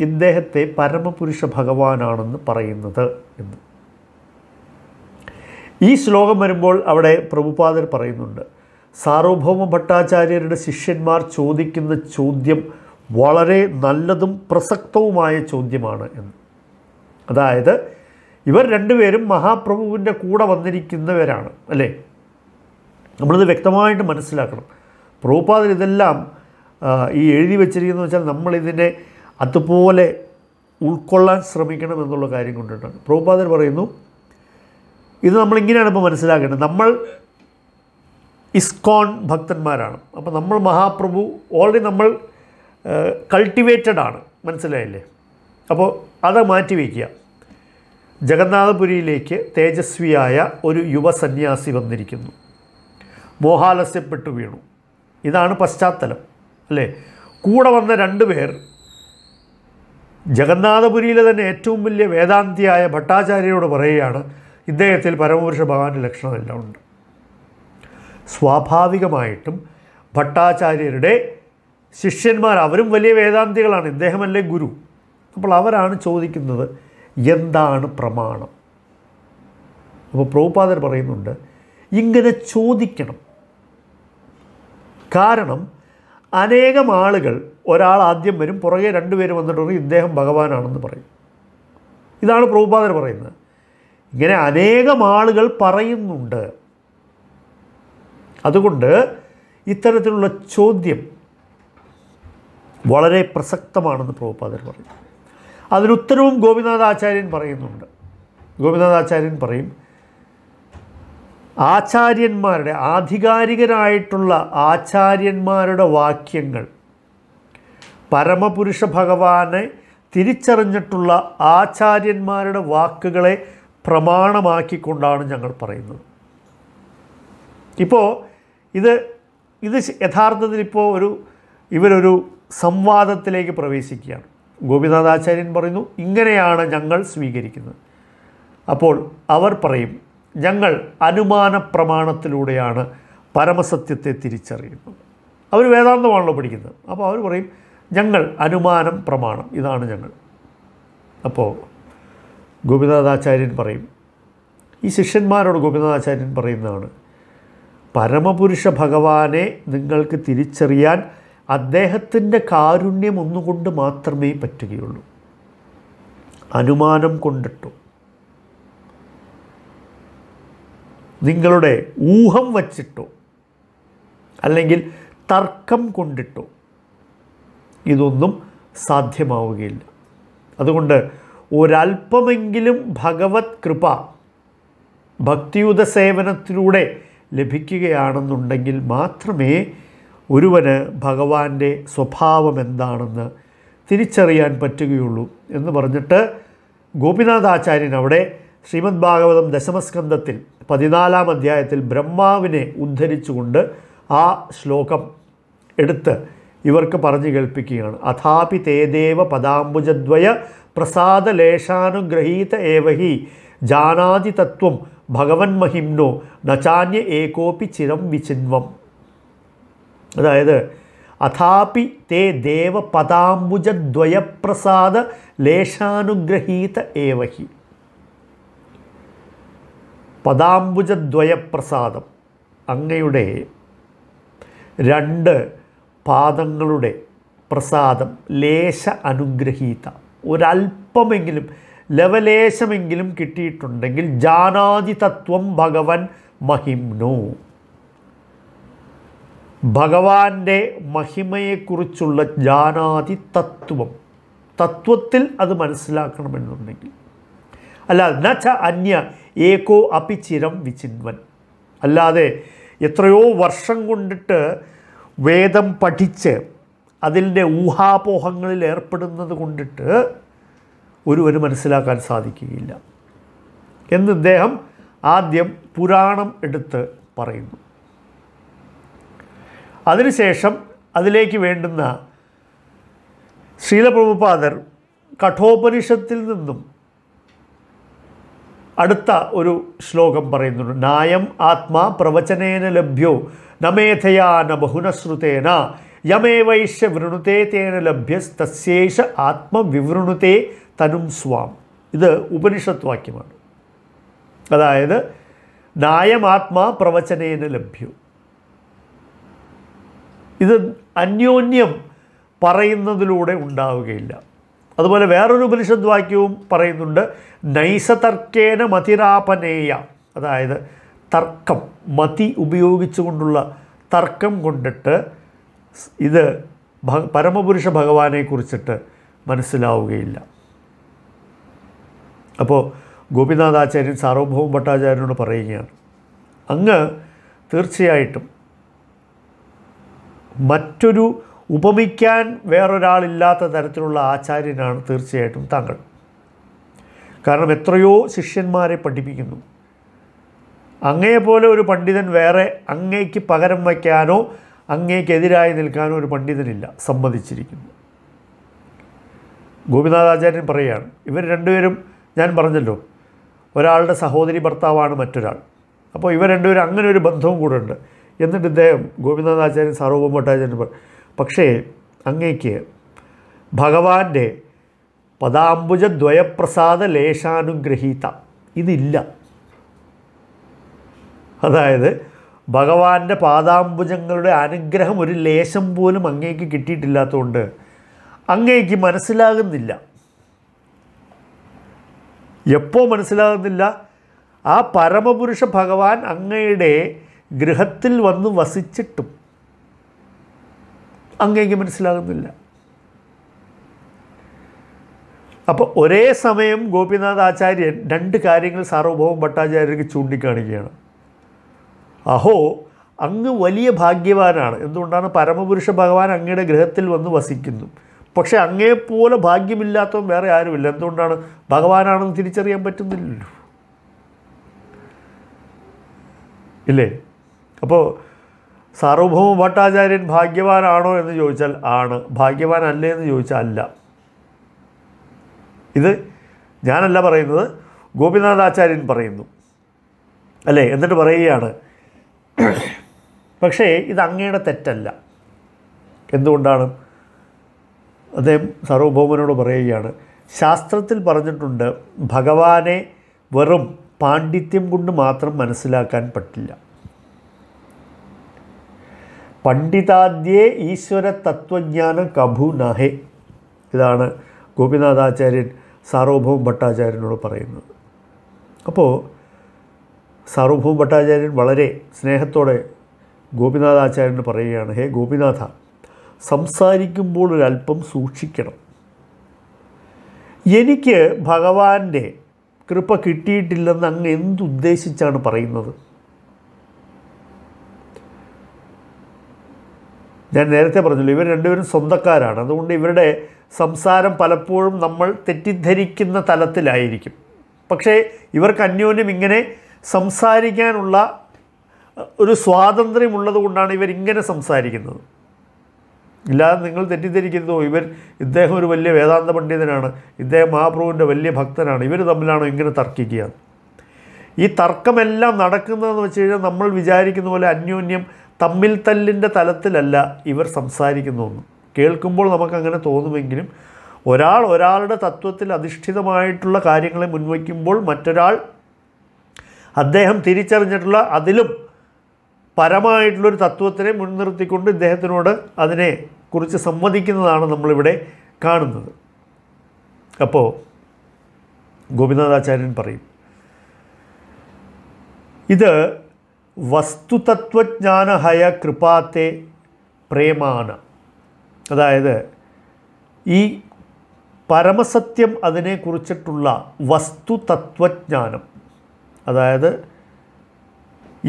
ഇദ്ദേഹത്തെ പരമപുരുഷ ഭഗവാനാണെന്ന് പറയുന്നത് എന്ന് ഈ ശ്ലോകം വരുമ്പോൾ അവിടെ പ്രഭുപാദർ പറയുന്നുണ്ട് സാർവഭൗമ ഭട്ടാചാര്യരുടെ ശിഷ്യന്മാർ ചോദിക്കുന്ന ചോദ്യം വളരെ നല്ലതും പ്രസക്തവുമായ ചോദ്യമാണ് എന്ന് അതായത് ഇവർ രണ്ടുപേരും മഹാപ്രഭുവിൻ്റെ കൂടെ വന്നിരിക്കുന്നവരാണ് അല്ലേ നമ്മളിത് വ്യക്തമായിട്ട് മനസ്സിലാക്കണം പ്രഭുപാദൻ ഇതെല്ലാം ഈ എഴുതി വെച്ചിരിക്കുന്നത് വെച്ചാൽ നമ്മളിതിനെ അതുപോലെ ഉൾക്കൊള്ളാൻ ശ്രമിക്കണം എന്നുള്ള കാര്യം കൊണ്ടിട്ടാണ് പ്രഭുപാദൻ പറയുന്നു ഇത് നമ്മളിങ്ങനെയാണ് ഇപ്പോൾ മനസ്സിലാക്കേണ്ടത് നമ്മൾ ഇസ്കോൺ ഭക്തന്മാരാണ് അപ്പോൾ നമ്മൾ മഹാപ്രഭു ഓൾറെഡി നമ്മൾ കൾട്ടിവേറ്റഡ് ആണ് മനസ്സിലായില്ലേ അപ്പോൾ അത് മാറ്റി വയ്ക്കുക ജഗന്നാഥപുരിയിലേക്ക് തേജസ്വിയായ ഒരു യുവ സന്യാസി വന്നിരിക്കുന്നു മോഹാലസ്യപ്പെട്ടു വീണു ഇതാണ് പശ്ചാത്തലം അല്ലേ കൂടെ വന്ന രണ്ട് പേർ ജഗന്നാഥപുരിയിലെ തന്നെ ഏറ്റവും വലിയ വേദാന്തിയായ ഭട്ടാചാര്യയോട് പറയുകയാണ് ഇദ്ദേഹത്തിൽ പരമപുരുഷ ഭഗവാന്റെ ലക്ഷണമെല്ലാം ഉണ്ട് സ്വാഭാവികമായിട്ടും ഭട്ടാചാര്യരുടെ ശിഷ്യന്മാർ അവരും വലിയ വേദാന്തികളാണ് ഇദ്ദേഹമല്ലേ ഗുരു അപ്പോൾ അവരാണ് ചോദിക്കുന്നത് എന്താണ് പ്രമാണം അപ്പോൾ പ്രഭുപാദർ പറയുന്നുണ്ട് ഇങ്ങനെ ചോദിക്കണം കാരണം അനേകം ആളുകൾ ഒരാൾ ആദ്യം വരും പുറകെ രണ്ടുപേരും വന്നിട്ട് പറയും ഇദ്ദേഹം ഭഗവാനാണെന്ന് പറയും ഇതാണ് പ്രഭുപാദർ പറയുന്നത് ഇങ്ങനെ അനേകം ആളുകൾ പറയുന്നുണ്ട് അതുകൊണ്ട് ഇത്തരത്തിലുള്ള ചോദ്യം വളരെ പ്രസക്തമാണെന്ന് പ്രഭുപാദർ പറയും അതിനുത്തരവും ഗോപിനാഥാചാര്യൻ പറയുന്നുണ്ട് ഗോപിനാഥാചാര്യൻ പറയും ആചാര്യന്മാരുടെ ആധികാരികരായിട്ടുള്ള ആചാര്യന്മാരുടെ വാക്യങ്ങൾ പരമപുരുഷ ഭഗവാനെ തിരിച്ചറിഞ്ഞിട്ടുള്ള ആചാര്യന്മാരുടെ വാക്കുകളെ പ്രമാണമാക്കിക്കൊണ്ടാണ് ഞങ്ങൾ പറയുന്നത് ഇപ്പോൾ ഇത് ഇത് യഥാർത്ഥത്തിൽ ഇപ്പോൾ ഒരു ഇവരൊരു സംവാദത്തിലേക്ക് പ്രവേശിക്കുകയാണ് ഗോപിനാഥാചാര്യൻ പറയുന്നു ഇങ്ങനെയാണ് ഞങ്ങൾ സ്വീകരിക്കുന്നത് അപ്പോൾ അവർ പറയും ഞങ്ങൾ അനുമാന പ്രമാണത്തിലൂടെയാണ് പരമസത്യത്തെ തിരിച്ചറിയുന്നത് അവർ വേദാന്തമാണല്ലോ പഠിക്കുന്നത് അപ്പോൾ അവർ പറയും ഞങ്ങൾ അനുമാനം പ്രമാണം ഇതാണ് ഞങ്ങൾ അപ്പോൾ ഗോപിനാഥാചാര്യൻ പറയും ഈ ശിഷ്യന്മാരോട് ഗോപിനാഥാചാര്യൻ പറയുന്നതാണ് പരമപുരുഷ ഭഗവാനെ നിങ്ങൾക്ക് തിരിച്ചറിയാൻ അദ്ദേഹത്തിൻ്റെ കാരുണ്യം ഒന്നുകൊണ്ട് മാത്രമേ പറ്റുകയുള്ളൂ അനുമാനം കൊണ്ടിട്ടോ നിങ്ങളുടെ ഊഹം വച്ചിട്ടോ അല്ലെങ്കിൽ തർക്കം കൊണ്ടിട്ടോ ഇതൊന്നും സാധ്യമാവുകയില്ല അതുകൊണ്ട് ഒരല്പമെങ്കിലും ഭഗവത് കൃപ ഭക്തിയുത സേവനത്തിലൂടെ ലഭിക്കുകയാണെന്നുണ്ടെങ്കിൽ മാത്രമേ ഒരുവന് ഭഗവാന്റെ സ്വഭാവം എന്താണെന്ന് തിരിച്ചറിയാൻ പറ്റുകയുള്ളൂ എന്ന് പറഞ്ഞിട്ട് ഗോപിനാഥാചാര്യൻ അവിടെ ശ്രീമദ് ഭാഗവതം ദശമസ്കന്ധത്തിൽ പതിനാലാം അധ്യായത്തിൽ ബ്രഹ്മാവിനെ ഉദ്ധരിച്ചുകൊണ്ട് ആ ശ്ലോകം എടുത്ത് ഇവർക്ക് പറഞ്ഞു കേൾപ്പിക്കുകയാണ് അഥാപി തേദേവ പദാംബുജദ്വയ പ്രസാദലേശാനുഗ്രഹീത ഏവഹി ജാനാതി തത്വം മഹിംനോ നചാന്യ ഏകോപി ചിരം വിചിന്വം അതായത് അഥാപി തേ ദേവ പദാംബുജദ്വയപ്രസാദ ലേശാനുഗ്രഹീത ഏവഹി പദാംബുജദ്വയപ്രസാദം അങ്ങയുടെ രണ്ട് പാദങ്ങളുടെ പ്രസാദം ലേശ അനുഗ്രഹീത ഒരല്പമെങ്കിലും ലവലേശമെങ്കിലും കിട്ടിയിട്ടുണ്ടെങ്കിൽ ജാനാതി തത്വം ഭഗവൻ മഹിംനു ഭഗവാന്റെ മഹിമയെക്കുറിച്ചുള്ള ജ്ഞാനാതി തത്വം തത്വത്തിൽ അത് മനസ്സിലാക്കണമെന്നുണ്ടെങ്കിൽ അല്ലാതെ നച്ച അന്യ ഏകോ അപി ചിരം വിചിന്വൻ അല്ലാതെ എത്രയോ വർഷം കൊണ്ടിട്ട് വേദം പഠിച്ച് അതിൻ്റെ ഊഹാപോഹങ്ങളിൽ ഏർപ്പെടുന്നത് കൊണ്ടിട്ട് ഒരുവന് മനസ്സിലാക്കാൻ സാധിക്കുകയില്ല എന്ന് ഇദ്ദേഹം ആദ്യം പുരാണം എടുത്ത് പറയുന്നു അതിനുശേഷം അതിലേക്ക് വേണ്ടുന്ന ശീലപ്രഭുപാദർ കഠോപനിഷത്തിൽ നിന്നും അടുത്ത ഒരു ശ്ലോകം പറയുന്നുണ്ട് നായം ആത്മാ പ്രവചനേന ലഭ്യോ നമേധയാ ന ബഹുനശ്രുതേന യമേ വൈശ്യ വൃണുതേ തേന ലഭ്യസ്തശേഷ ആത്മവിവൃണുതേ തനും സ്വാം ഇത് ഉപനിഷത്ത് വാക്യമാണ് അതായത് നായമാത്മാ പ്രവചനേന ലഭ്യോ ഇത് അന്യോന്യം പറയുന്നതിലൂടെ ഉണ്ടാവുകയില്ല അതുപോലെ വേറൊരു ഉപനിഷദ് വാക്യവും പറയുന്നുണ്ട് നൈസതർക്കേന മതിരാപനേയ അതായത് തർക്കം മതി ഉപയോഗിച്ചുകൊണ്ടുള്ള തർക്കം കൊണ്ടിട്ട് ഇത് പരമപുരുഷ ഭഗവാനെ കുറിച്ചിട്ട് മനസ്സിലാവുകയില്ല അപ്പോൾ ഗോപിനാഥാചാര്യൻ സാർവഭൗമ ഭട്ടാചാര്യനോട് പറയുകയാണ് അങ്ങ് തീർച്ചയായിട്ടും മറ്റൊരു ഉപമിക്കാൻ വേറൊരാളില്ലാത്ത തരത്തിലുള്ള ആചാര്യനാണ് തീർച്ചയായിട്ടും താങ്കൾ കാരണം എത്രയോ ശിഷ്യന്മാരെ പഠിപ്പിക്കുന്നു അങ്ങേപോലെ ഒരു പണ്ഡിതൻ വേറെ അങ്ങേക്ക് പകരം വയ്ക്കാനോ അങ്ങേക്കെതിരായി നിൽക്കാനോ ഒരു പണ്ഡിതനില്ല സമ്മതിച്ചിരിക്കുന്നു ഗോപിനാഥാചാര്യൻ പറയുകയാണ് ഇവർ രണ്ടുപേരും ഞാൻ പറഞ്ഞല്ലോ ഒരാളുടെ സഹോദരി ഭർത്താവാണ് മറ്റൊരാൾ അപ്പോൾ ഇവർ രണ്ടുപേരും അങ്ങനെ ഒരു ബന്ധവും കൂടെ ഉണ്ട് എന്നിട്ട് ഇദ്ദേഹം ഗോപിനാഥാചാര്യൻ സാർവഭൗമ ഭട്ടാചാര്യൻ പക്ഷേ അങ്ങേക്ക് ഭഗവാന്റെ പദാംബുജദ്വയപ്രസാദ ലേശാനുഗ്രഹീത ഇതില്ല അതായത് ഭഗവാന്റെ പാദാംബുജങ്ങളുടെ അനുഗ്രഹം ഒരു ലേശം പോലും അങ്ങേക്ക് കിട്ടിയിട്ടില്ലാത്തതുകൊണ്ട് അങ്ങേക്ക് മനസ്സിലാകുന്നില്ല എപ്പോൾ മനസ്സിലാകുന്നില്ല ആ പരമപുരുഷ ഭഗവാൻ അങ്ങയുടെ ഗൃഹത്തിൽ വന്ന് വസിച്ചിട്ടും അങ്ങേക്ക് മനസ്സിലാകുന്നില്ല അപ്പോൾ ഒരേ സമയം ഗോപിനാഥ് ആചാര്യൻ രണ്ട് കാര്യങ്ങൾ സാർവഭൗമ ഭട്ടാചാര്യർക്ക് ചൂണ്ടിക്കാണിക്കുകയാണ് അഹോ അങ്ങ് വലിയ ഭാഗ്യവാനാണ് എന്തുകൊണ്ടാണ് പരമപുരുഷ ഭഗവാൻ അങ്ങയുടെ ഗൃഹത്തിൽ വന്ന് വസിക്കുന്നു പക്ഷേ അങ്ങേപ്പോലെ ഭാഗ്യമില്ലാത്തവൻ വേറെ ആരുമില്ല എന്തുകൊണ്ടാണ് ഭഗവാനാണെന്ന് തിരിച്ചറിയാൻ പറ്റുന്നില്ലല്ലോ ഇല്ലേ അപ്പോൾ സാർവഭൗമ ഭട്ടാചാര്യൻ ഭാഗ്യവാനാണോ എന്ന് ചോദിച്ചാൽ ആണ് ഭാഗ്യവാൻ അല്ലേ എന്ന് ചോദിച്ചാൽ അല്ല ഇത് ഞാനല്ല പറയുന്നത് ഗോപിനാഥാചാര്യൻ പറയുന്നു അല്ലേ എന്നിട്ട് പറയുകയാണ് പക്ഷേ ഇത് അങ്ങയുടെ തെറ്റല്ല എന്തുകൊണ്ടാണ് അദ്ദേഹം സർവഭൗമനോട് പറയുകയാണ് ശാസ്ത്രത്തിൽ പറഞ്ഞിട്ടുണ്ട് ഭഗവാനെ വെറും പാണ്ഡിത്യം കൊണ്ട് മാത്രം മനസ്സിലാക്കാൻ പറ്റില്ല പണ്ഡിതാദ്യേ ഈശ്വര തത്വജ്ഞാനം കഭു നഹേ ഇതാണ് ഗോപിനാഥാചാര്യൻ സാർവഭൗമ ഭട്ടാചാര്യനോട് പറയുന്നത് അപ്പോൾ സാർവഭൗമ ഭട്ടാചാര്യൻ വളരെ സ്നേഹത്തോടെ ഗോപിനാഥാചാര്യന് പറയുകയാണ് ഹേ ഗോപിനാഥ സംസാരിക്കുമ്പോൾ ഒരല്പം സൂക്ഷിക്കണം എനിക്ക് ഭഗവാന്റെ കൃപ കിട്ടിയിട്ടില്ലെന്ന് അങ്ങ് എന്തുദ്ദേശിച്ചാണ് പറയുന്നത് ഞാൻ നേരത്തെ പറഞ്ഞല്ലോ ഇവർ രണ്ടുപേരും സ്വന്തക്കാരാണ് അതുകൊണ്ട് ഇവരുടെ സംസാരം പലപ്പോഴും നമ്മൾ തെറ്റിദ്ധരിക്കുന്ന തലത്തിലായിരിക്കും പക്ഷേ ഇവർക്ക് അന്യോന്യം ഇങ്ങനെ സംസാരിക്കാനുള്ള ഒരു സ്വാതന്ത്ര്യമുള്ളത് കൊണ്ടാണ് ഇവരിങ്ങനെ സംസാരിക്കുന്നത് ഇല്ലാതെ നിങ്ങൾ തെറ്റിദ്ധരിക്കുന്നു ഇവർ ഇദ്ദേഹം ഒരു വലിയ വേദാന്ത പണ്ഡിതനാണ് ഇദ്ദേഹം മഹാപ്രഭുവിൻ്റെ വലിയ ഭക്തനാണ് ഇവർ തമ്മിലാണോ ഇങ്ങനെ തർക്കിക്കുക ഈ തർക്കമെല്ലാം നടക്കുന്നതെന്ന് വെച്ച് കഴിഞ്ഞാൽ നമ്മൾ വിചാരിക്കുന്ന പോലെ അന്യോന്യം തമ്മിൽ തല്ലിൻ്റെ തലത്തിലല്ല ഇവർ സംസാരിക്കുന്നതൊന്നും കേൾക്കുമ്പോൾ നമുക്കങ്ങനെ തോന്നുമെങ്കിലും ഒരാൾ ഒരാളുടെ തത്വത്തിൽ അധിഷ്ഠിതമായിട്ടുള്ള കാര്യങ്ങളെ മുൻവയ്ക്കുമ്പോൾ മറ്റൊരാൾ അദ്ദേഹം തിരിച്ചറിഞ്ഞിട്ടുള്ള അതിലും പരമായിട്ടുള്ളൊരു തത്വത്തിനെ മുൻനിർത്തിക്കൊണ്ട് ഇദ്ദേഹത്തിനോട് അതിനെ കുറിച്ച് സംവദിക്കുന്നതാണ് നമ്മളിവിടെ കാണുന്നത് അപ്പോൾ ഗോപിനാഥാചാര്യൻ പറയും ഇത് വസ്തുതത്വജ്ഞാനഹയ കൃപാത്തെ പ്രേമാണ് അതായത് ഈ പരമസത്യം അതിനെക്കുറിച്ചിട്ടുള്ള വസ്തുതത്വജ്ഞാനം അതായത്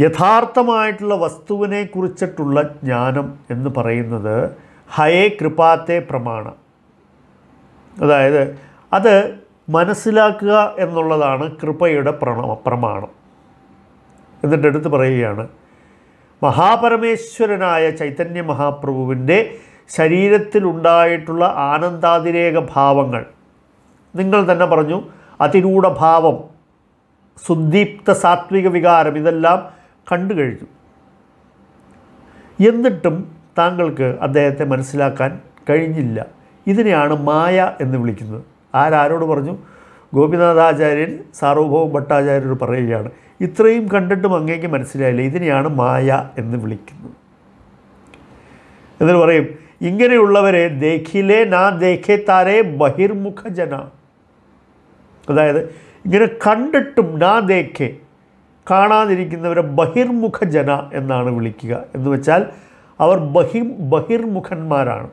യഥാർത്ഥമായിട്ടുള്ള വസ്തുവിനെ കുറിച്ചിട്ടുള്ള ജ്ഞാനം എന്ന് പറയുന്നത് ഹയേ കൃപാത്തെ പ്രമാണ അതായത് അത് മനസ്സിലാക്കുക എന്നുള്ളതാണ് കൃപയുടെ പ്രണ പ്രമാണം എന്നിട്ട് എടുത്ത് പറയുകയാണ് മഹാപരമേശ്വരനായ ചൈതന്യ മഹാപ്രഭുവിൻ്റെ ശരീരത്തിലുണ്ടായിട്ടുള്ള ആനന്ദാതിരേക ഭാവങ്ങൾ നിങ്ങൾ തന്നെ പറഞ്ഞു അതിരൂഢഭാവം സുദീപ്ത സാത്വിക വികാരം ഇതെല്ലാം കണ്ടു കഴിഞ്ഞു എന്നിട്ടും താങ്കൾക്ക് അദ്ദേഹത്തെ മനസ്സിലാക്കാൻ കഴിഞ്ഞില്ല ഇതിനെയാണ് മായ എന്ന് വിളിക്കുന്നത് ആരാരോട് പറഞ്ഞു ഗോപിനാഥാചാര്യൻ സാർവഭൗമ ഭട്ടാചാര്യർ പറയുകയാണ് ഇത്രയും കണ്ടിട്ടും അങ്ങേക്ക് മനസ്സിലായില്ല ഇതിനെയാണ് മായ എന്ന് വിളിക്കുന്നത് എന്നിട്ട് പറയും ഇങ്ങനെയുള്ളവരെ ദേഖിലേ നാ ദേഖേ താരേ ബഹിർമുഖ ജന അതായത് ഇങ്ങനെ കണ്ടിട്ടും നാ ദേഖേ കാണാതിരിക്കുന്നവരെ ബഹിർമുഖ ജന എന്നാണ് വിളിക്കുക എന്ന് വെച്ചാൽ അവർ ബഹി ബഹിർമുഖന്മാരാണ്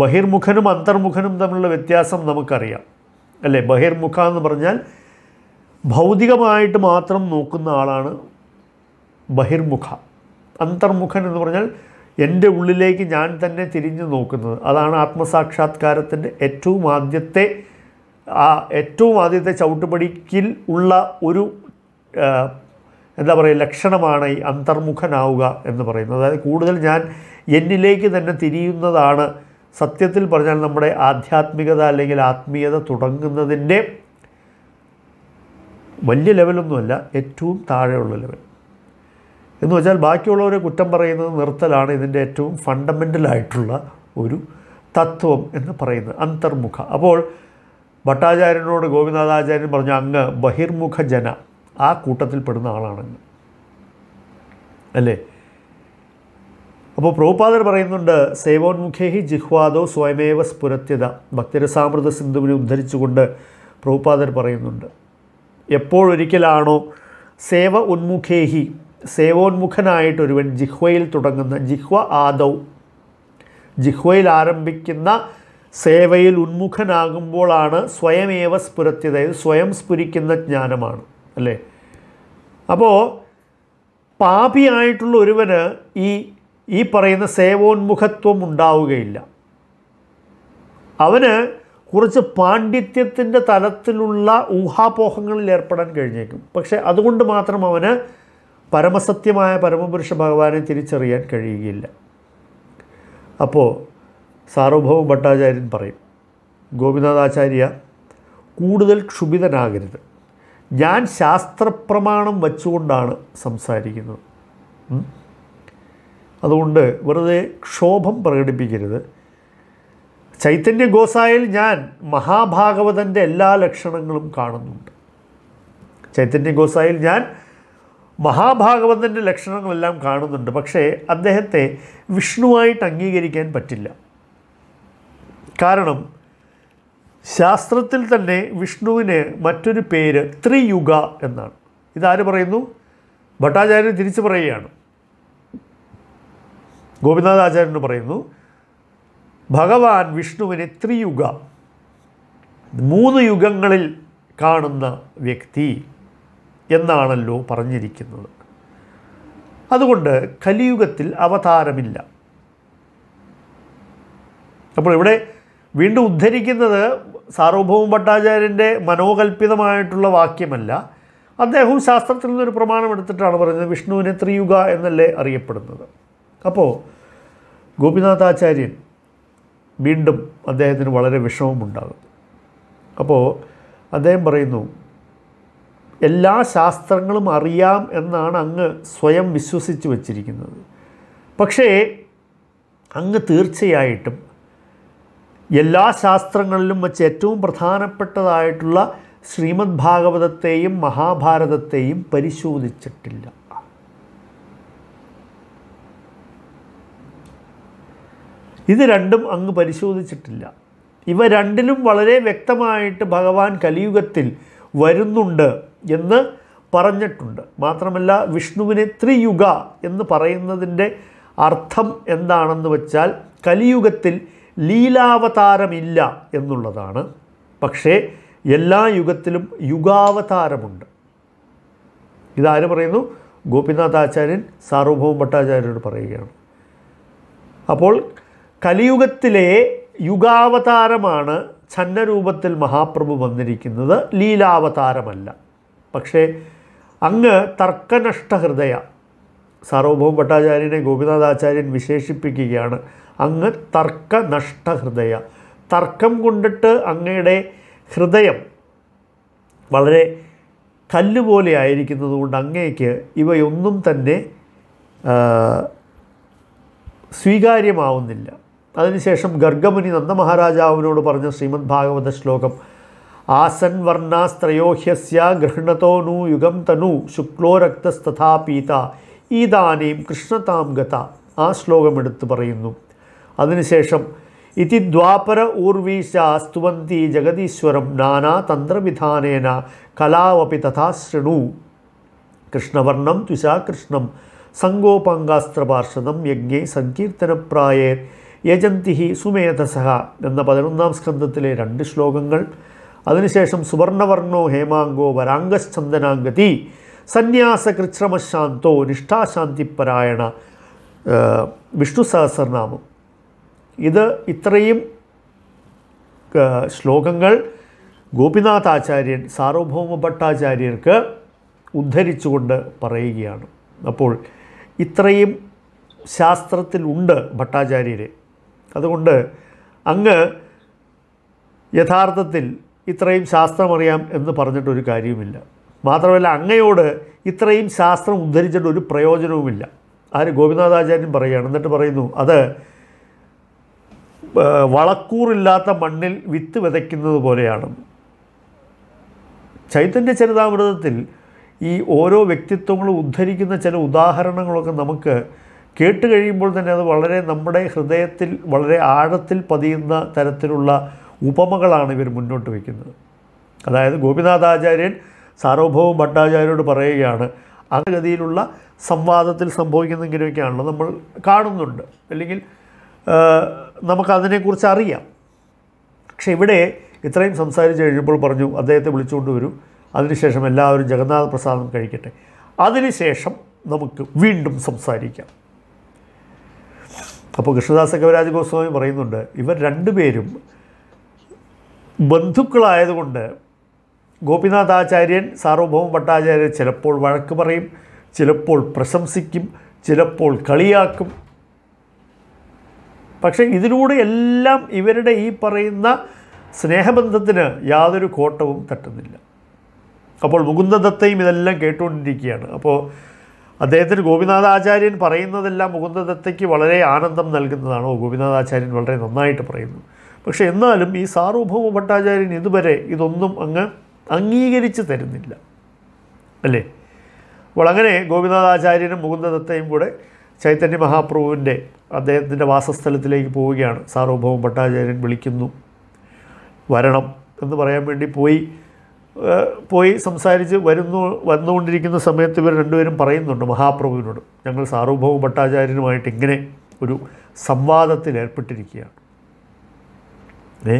ബഹിർമുഖനും അന്തർമുഖനും തമ്മിലുള്ള വ്യത്യാസം നമുക്കറിയാം അല്ലേ ബഹിർമുഖ എന്ന് പറഞ്ഞാൽ ഭൗതികമായിട്ട് മാത്രം നോക്കുന്ന ആളാണ് ബഹിർമുഖ അന്തർമുഖൻ എന്ന് പറഞ്ഞാൽ എൻ്റെ ഉള്ളിലേക്ക് ഞാൻ തന്നെ തിരിഞ്ഞു നോക്കുന്നത് അതാണ് ആത്മസാക്ഷാത്കാരത്തിൻ്റെ ഏറ്റവും ആദ്യത്തെ ആ ഏറ്റവും ആദ്യത്തെ ചവിട്ടുപടിക്കിൽ ഉള്ള ഒരു എന്താ പറയുക ലക്ഷണമാണ് ഈ അന്തർമുഖനാവുക എന്ന് പറയുന്നത് അതായത് കൂടുതൽ ഞാൻ എന്നിലേക്ക് തന്നെ തിരിയുന്നതാണ് സത്യത്തിൽ പറഞ്ഞാൽ നമ്മുടെ ആധ്യാത്മികത അല്ലെങ്കിൽ ആത്മീയത തുടങ്ങുന്നതിൻ്റെ വലിയ ലെവലൊന്നുമല്ല ഏറ്റവും താഴെയുള്ള ലെവൽ എന്ന് വെച്ചാൽ ബാക്കിയുള്ളവരെ കുറ്റം പറയുന്നത് നിർത്തലാണ് ഇതിൻ്റെ ഏറ്റവും ഫണ്ടമെൻ്റലായിട്ടുള്ള ഒരു തത്വം എന്ന് പറയുന്നത് അന്തർമുഖ അപ്പോൾ ഭട്ടാചാര്യനോട് ഗോപിനാഥാചാര്യൻ പറഞ്ഞ അങ്ങ് ബഹിർമുഖ ജന ആ കൂട്ടത്തിൽപ്പെടുന്ന ആളാണെന്ന് അല്ലേ അപ്പോൾ പ്രഭുപാദർ പറയുന്നുണ്ട് സേവോന്മുഖേഹി ജിഹ്വാദോ സ്വയമേവ സ്ഫുരത്യത ഭക്തരസാമൃത സിന്ധുവിനെ ഉദ്ധരിച്ചുകൊണ്ട് പ്രഭുപാദർ പറയുന്നുണ്ട് എപ്പോഴൊരിക്കലാണോ സേവ ഉന്മുഖേഹി സേവോന്മുഖനായിട്ടൊരുവൻ ജിഹ്വയിൽ തുടങ്ങുന്ന ജിഹ്വ ആദൗ ജിഹ്വയിൽ ആരംഭിക്കുന്ന സേവയിൽ ഉന്മുഖനാകുമ്പോഴാണ് സ്വയമേവ സ്ഫുരത്തി അതായത് സ്വയം സ്ഫുരിക്കുന്ന ജ്ഞാനമാണ് അല്ലേ അപ്പോൾ പാപിയായിട്ടുള്ള ഒരുവന് ഈ ഈ പറയുന്ന സേവോന്മുഖത്വം ഉണ്ടാവുകയില്ല അവന് കുറച്ച് പാണ്ഡിത്യത്തിൻ്റെ തലത്തിലുള്ള ഊഹാപോഹങ്ങളിൽ ഏർപ്പെടാൻ കഴിഞ്ഞേക്കും പക്ഷേ അതുകൊണ്ട് മാത്രം അവന് പരമസത്യമായ പരമപുരുഷ ഭഗവാനെ തിരിച്ചറിയാൻ കഴിയുകയില്ല അപ്പോൾ സാർവഭൗമ ഭട്ടാചാര്യൻ പറയും ഗോപിനാഥാചാര്യ കൂടുതൽ ക്ഷുഭിതനാകരുത് ഞാൻ ശാസ്ത്രപ്രമാണം വച്ചുകൊണ്ടാണ് സംസാരിക്കുന്നത് അതുകൊണ്ട് വെറുതെ ക്ഷോഭം പ്രകടിപ്പിക്കരുത് ചൈതന്യ ഗോസായിൽ ഞാൻ മഹാഭാഗവതൻ്റെ എല്ലാ ലക്ഷണങ്ങളും കാണുന്നുണ്ട് ചൈതന്യ ഗോസായിൽ ഞാൻ മഹാഭാഗവതൻ്റെ ലക്ഷണങ്ങളെല്ലാം കാണുന്നുണ്ട് പക്ഷേ അദ്ദേഹത്തെ വിഷ്ണുവായിട്ട് അംഗീകരിക്കാൻ പറ്റില്ല കാരണം ശാസ്ത്രത്തിൽ തന്നെ വിഷ്ണുവിന് മറ്റൊരു പേര് ത്രിയുഗ എന്നാണ് ഇതാര് പറയുന്നു ഭട്ടാചാര്യൻ തിരിച്ചു പറയുകയാണ് ഗോപിനാഥാചാര്യന് പറയുന്നു ഭഗവാൻ വിഷ്ണുവിനെ ത്രിയുഗ മൂന്ന് യുഗങ്ങളിൽ കാണുന്ന വ്യക്തി എന്നാണല്ലോ പറഞ്ഞിരിക്കുന്നത് അതുകൊണ്ട് കലിയുഗത്തിൽ അവതാരമില്ല അപ്പോൾ ഇവിടെ വീണ്ടും ഉദ്ധരിക്കുന്നത് സാർവഭൗമ ഭട്ടാചാര്യൻ്റെ മനോകൽപ്പിതമായിട്ടുള്ള വാക്യമല്ല അദ്ദേഹവും ശാസ്ത്രത്തിൽ നിന്നൊരു പ്രമാണം എടുത്തിട്ടാണ് പറയുന്നത് വിഷ്ണുവിനെ ത്രിയുഗ എന്നല്ലേ അറിയപ്പെടുന്നത് അപ്പോൾ ഗോപിനാഥാചാര്യൻ വീണ്ടും അദ്ദേഹത്തിന് വളരെ വിഷമമുണ്ടാകും അപ്പോൾ അദ്ദേഹം പറയുന്നു എല്ലാ ശാസ്ത്രങ്ങളും അറിയാം എന്നാണ് അങ്ങ് സ്വയം വിശ്വസിച്ച് വച്ചിരിക്കുന്നത് പക്ഷേ അങ്ങ് തീർച്ചയായിട്ടും എല്ലാ ശാസ്ത്രങ്ങളിലും വച്ച് ഏറ്റവും പ്രധാനപ്പെട്ടതായിട്ടുള്ള ശ്രീമദ് ഭാഗവതത്തെയും മഹാഭാരതത്തെയും പരിശോധിച്ചിട്ടില്ല ഇത് രണ്ടും അങ്ങ് പരിശോധിച്ചിട്ടില്ല ഇവ രണ്ടിലും വളരെ വ്യക്തമായിട്ട് ഭഗവാൻ കലിയുഗത്തിൽ വരുന്നുണ്ട് എന്ന് പറഞ്ഞിട്ടുണ്ട് മാത്രമല്ല വിഷ്ണുവിനെ ത്രിയുഗ എന്ന് പറയുന്നതിൻ്റെ അർത്ഥം എന്താണെന്ന് വെച്ചാൽ കലിയുഗത്തിൽ ലീലാവതാരമില്ല എന്നുള്ളതാണ് പക്ഷേ എല്ലാ യുഗത്തിലും യുഗാവതാരമുണ്ട് ഇതാര് പറയുന്നു ഗോപിനാഥാചാര്യൻ സാർവഭൗമ ഭട്ടാചാര്യോട് പറയുകയാണ് അപ്പോൾ കലിയുഗത്തിലെ യുഗാവതാരമാണ് ഛന്നരൂപത്തിൽ മഹാപ്രഭു വന്നിരിക്കുന്നത് ലീലാവതാരമല്ല പക്ഷേ അങ്ങ് തർക്കനഷ്ടഹൃദയ സാർവഭൗം ഭട്ടാചാര്യനെ ഗോപിനാഥാചാര്യൻ വിശേഷിപ്പിക്കുകയാണ് അങ്ങ് തർക്കനഷ്ടഹൃദയ തർക്കം കൊണ്ടിട്ട് അങ്ങയുടെ ഹൃദയം വളരെ കല്ലുപോലെ ആയിരിക്കുന്നതുകൊണ്ട് അങ്ങേക്ക് ഇവയൊന്നും തന്നെ സ്വീകാര്യമാവുന്നില്ല അതിനുശേഷം ഗർഗമുനി നന്ദമഹാരാജാവിനോട് പറഞ്ഞ ശ്രീമദ് ഭാഗവത ശ്ലോകം ആസൻ വർണ്ണാസ്ത്രയോഹ്യസ്യ ഗൃഹണതോ നു യുഗം തനു ശുക്ലോ രക്തസ്തഥാ പീത ഈതാനേം കൃഷ്ണതാം ഗത ആ ശ്ലോകം എടുത്തു പറയുന്നു അതിനുശേഷം ഇതി ദ്വാപര ഊർവീശ സ്തുവന്തി ജഗതീശ്വരം നാനാ തന്ത്രവിധാനേന കലാവപി തഥാശൃണു ശൃണു കൃഷ്ണവർണം ദ്വിഷാകൃഷ്ണം സങ്കോപാംഗാസ്ത്രപാർഷദം യജ്ഞേ സങ്കീർത്തനപ്രായേ യജന്തിഹി സുമേധസഹ എന്ന പതിനൊന്നാം സ്കന്ധത്തിലെ രണ്ട് ശ്ലോകങ്ങൾ അതിനുശേഷം സുവർണവർണോ ഹേമാങ്കോ വരാംഗശ്ചന്ദനാംഗതി സന്യാസകൃശ്രമശാന്തോ നിഷ്ഠാശാന്തിപരായണ വിഷ്ണു സഹസ്രനാമം ഇത് ഇത്രയും ശ്ലോകങ്ങൾ ഗോപിനാഥ് ആചാര്യൻ സാർവഭൗമ ഭട്ടാചാര്യർക്ക് ഉദ്ധരിച്ചുകൊണ്ട് പറയുകയാണ് അപ്പോൾ ഇത്രയും ശാസ്ത്രത്തിലുണ്ട് ഭട്ടാചാര്യരെ അതുകൊണ്ട് അങ്ങ് യഥാർത്ഥത്തിൽ ഇത്രയും ശാസ്ത്രമറിയാം എന്ന് പറഞ്ഞിട്ടൊരു കാര്യവുമില്ല മാത്രമല്ല അങ്ങയോട് ഇത്രയും ശാസ്ത്രം ഉദ്ധരിച്ചിട്ട് ഒരു പ്രയോജനവുമില്ല ആര് ഗോപിനാഥാചാര്യൻ പറയുകയാണ് എന്നിട്ട് പറയുന്നു അത് വളക്കൂറില്ലാത്ത മണ്ണിൽ വിത്ത് വിതയ്ക്കുന്നത് പോലെയാണ് ചൈതന്യ ചരിതാമൃതത്തിൽ ഈ ഓരോ വ്യക്തിത്വങ്ങളും ഉദ്ധരിക്കുന്ന ചില ഉദാഹരണങ്ങളൊക്കെ നമുക്ക് കേട്ട് കഴിയുമ്പോൾ തന്നെ അത് വളരെ നമ്മുടെ ഹൃദയത്തിൽ വളരെ ആഴത്തിൽ പതിയുന്ന തരത്തിലുള്ള ഉപമകളാണ് ഇവർ മുന്നോട്ട് വയ്ക്കുന്നത് അതായത് ഗോപിനാഥാചാര്യൻ സാർവഭൗമ ഭട്ടാചാര്യോട് പറയുകയാണ് ഗതിയിലുള്ള സംവാദത്തിൽ സംഭവിക്കുന്നെങ്കിലൊക്കെയാണല്ലോ നമ്മൾ കാണുന്നുണ്ട് അല്ലെങ്കിൽ നമുക്കതിനെക്കുറിച്ച് അറിയാം പക്ഷെ ഇവിടെ ഇത്രയും സംസാരിച്ച് കഴിയുമ്പോൾ പറഞ്ഞു അദ്ദേഹത്തെ വിളിച്ചുകൊണ്ട് വരും അതിനുശേഷം എല്ലാവരും ജഗന്നാഥ പ്രസാദം കഴിക്കട്ടെ അതിനുശേഷം നമുക്ക് വീണ്ടും സംസാരിക്കാം അപ്പോൾ കൃഷ്ണദാസ കവിരാജ് ഗോസ്വാമി പറയുന്നുണ്ട് ഇവർ രണ്ടുപേരും ബന്ധുക്കളായതുകൊണ്ട് ഗോപിനാഥ് ആചാര്യൻ സാർവഭൗമ ഭട്ടാചാര്യൻ ചിലപ്പോൾ വഴക്ക് പറയും ചിലപ്പോൾ പ്രശംസിക്കും ചിലപ്പോൾ കളിയാക്കും പക്ഷേ ഇതിലൂടെ എല്ലാം ഇവരുടെ ഈ പറയുന്ന സ്നേഹബന്ധത്തിന് യാതൊരു കോട്ടവും തട്ടുന്നില്ല അപ്പോൾ മുകുന്ദദത്തയും ഇതെല്ലാം കേട്ടുകൊണ്ടിരിക്കുകയാണ് അപ്പോൾ അദ്ദേഹത്തിന് ഗോപിനാഥാചാര്യൻ പറയുന്നതെല്ലാം മുകുന്ദദത്തയ്ക്ക് വളരെ ആനന്ദം നൽകുന്നതാണ് ഗോപിനാഥാചാര്യൻ വളരെ നന്നായിട്ട് പറയുന്നു പക്ഷേ എന്നാലും ഈ സാർവഭൗമ ഭട്ടാചാര്യൻ ഇതുവരെ ഇതൊന്നും അങ്ങ് അംഗീകരിച്ച് തരുന്നില്ല അല്ലേ അപ്പോൾ അങ്ങനെ ഗോപിനാഥാചാര്യനും മുകുന്ദദത്തയും കൂടെ ചൈതന്യ മഹാപ്രഭുവിൻ്റെ അദ്ദേഹത്തിൻ്റെ വാസസ്ഥലത്തിലേക്ക് പോവുകയാണ് സാർവഭൗമ ഭട്ടാചാര്യൻ വിളിക്കുന്നു വരണം എന്ന് പറയാൻ വേണ്ടി പോയി പോയി സംസാരിച്ച് വരുന്നു വന്നുകൊണ്ടിരിക്കുന്ന സമയത്ത് ഇവർ രണ്ടുപേരും പറയുന്നുണ്ട് മഹാപ്രഭുവിനോട് ഞങ്ങൾ സാർവഭൗമ ഭട്ടാചാര്യനുമായിട്ട് ഇങ്ങനെ ഒരു സംവാദത്തിൽ ഏർപ്പെട്ടിരിക്കുകയാണ് ഏ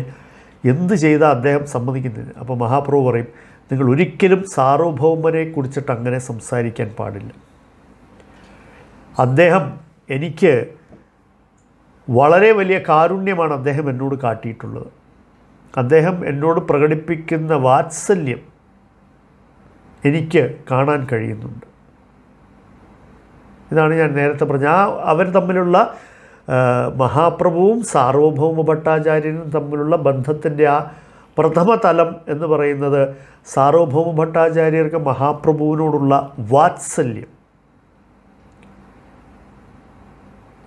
എന്ത് ചെയ്താൽ അദ്ദേഹം സമ്മതിക്കുന്നതിന് അപ്പോൾ മഹാപ്രഭു പറയും നിങ്ങൾ ഒരിക്കലും സാർവഭൗമനെ കുറിച്ചിട്ട് അങ്ങനെ സംസാരിക്കാൻ പാടില്ല അദ്ദേഹം എനിക്ക് വളരെ വലിയ കാരുണ്യമാണ് അദ്ദേഹം എന്നോട് കാട്ടിയിട്ടുള്ളത് അദ്ദേഹം എന്നോട് പ്രകടിപ്പിക്കുന്ന വാത്സല്യം എനിക്ക് കാണാൻ കഴിയുന്നുണ്ട് ഇതാണ് ഞാൻ നേരത്തെ പറഞ്ഞ ആ അവർ തമ്മിലുള്ള മഹാപ്രഭുവും സാർവഭൗമ ഭട്ടാചാര്യനും തമ്മിലുള്ള ബന്ധത്തിൻ്റെ ആ പ്രഥമ തലം എന്ന് പറയുന്നത് സാർവഭൗമ ഭട്ടാചാര്യർക്ക് മഹാപ്രഭുവിനോടുള്ള വാത്സല്യം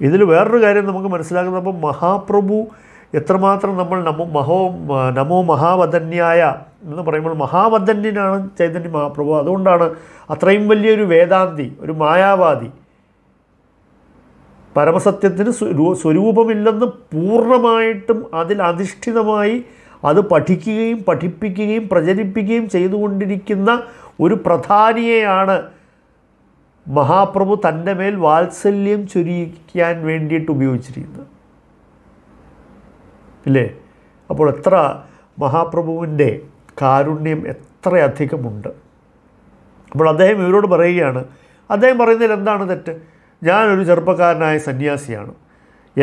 ഇതിൽ വേറൊരു കാര്യം നമുക്ക് മനസ്സിലാക്കുന്നപ്പോൾ മഹാപ്രഭു എത്രമാത്രം നമ്മൾ നമോ മഹോ നമോ മഹാവധന്യായ എന്ന് പറയുമ്പോൾ മഹാവധന്യനാണ് ചൈതന്യ മഹാപ്രഭു അതുകൊണ്ടാണ് അത്രയും വലിയൊരു വേദാന്തി ഒരു മായാവാദി പരമസത്യത്തിന് സ്വരൂപമില്ലെന്ന് പൂർണ്ണമായിട്ടും അതിൽ അധിഷ്ഠിതമായി അത് പഠിക്കുകയും പഠിപ്പിക്കുകയും പ്രചരിപ്പിക്കുകയും ചെയ്തുകൊണ്ടിരിക്കുന്ന ഒരു പ്രധാനിയെയാണ് മഹാപ്രഭു തൻ്റെ മേൽ വാത്സല്യം ചൊരിയിക്കാൻ വേണ്ടിയിട്ട് ഉപയോഗിച്ചിരിക്കുന്നത് ഇല്ലേ അപ്പോൾ എത്ര മഹാപ്രഭുവിൻ്റെ കാരുണ്യം എത്രയധികമുണ്ട് അപ്പോൾ അദ്ദേഹം ഇവരോട് പറയുകയാണ് അദ്ദേഹം പറയുന്നതിൽ എന്താണ് തെറ്റ് ഞാനൊരു ചെറുപ്പക്കാരനായ സന്യാസിയാണ്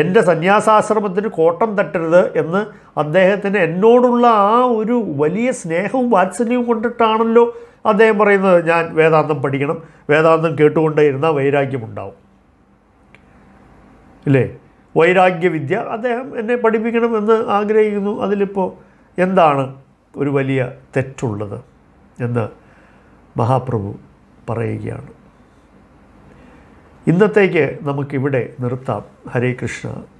എൻ്റെ സന്യാസാശ്രമത്തിന് കോട്ടം തട്ടരുത് എന്ന് അദ്ദേഹത്തിന് എന്നോടുള്ള ആ ഒരു വലിയ സ്നേഹവും വാത്സല്യവും കൊണ്ടിട്ടാണല്ലോ അദ്ദേഹം പറയുന്നത് ഞാൻ വേദാന്തം പഠിക്കണം വേദാന്തം കേട്ടുകൊണ്ടേ ഇരുന്നാൽ വൈരാഗ്യമുണ്ടാവും ഇല്ലേ വൈരാഗ്യവിദ്യ അദ്ദേഹം എന്നെ പഠിപ്പിക്കണമെന്ന് ആഗ്രഹിക്കുന്നു അതിലിപ്പോൾ എന്താണ് ഒരു വലിയ തെറ്റുള്ളത് എന്ന് മഹാപ്രഭു പറയുകയാണ് ഇന്നത്തേക്ക് നമുക്കിവിടെ നിർത്താം ഹരേ കൃഷ്ണ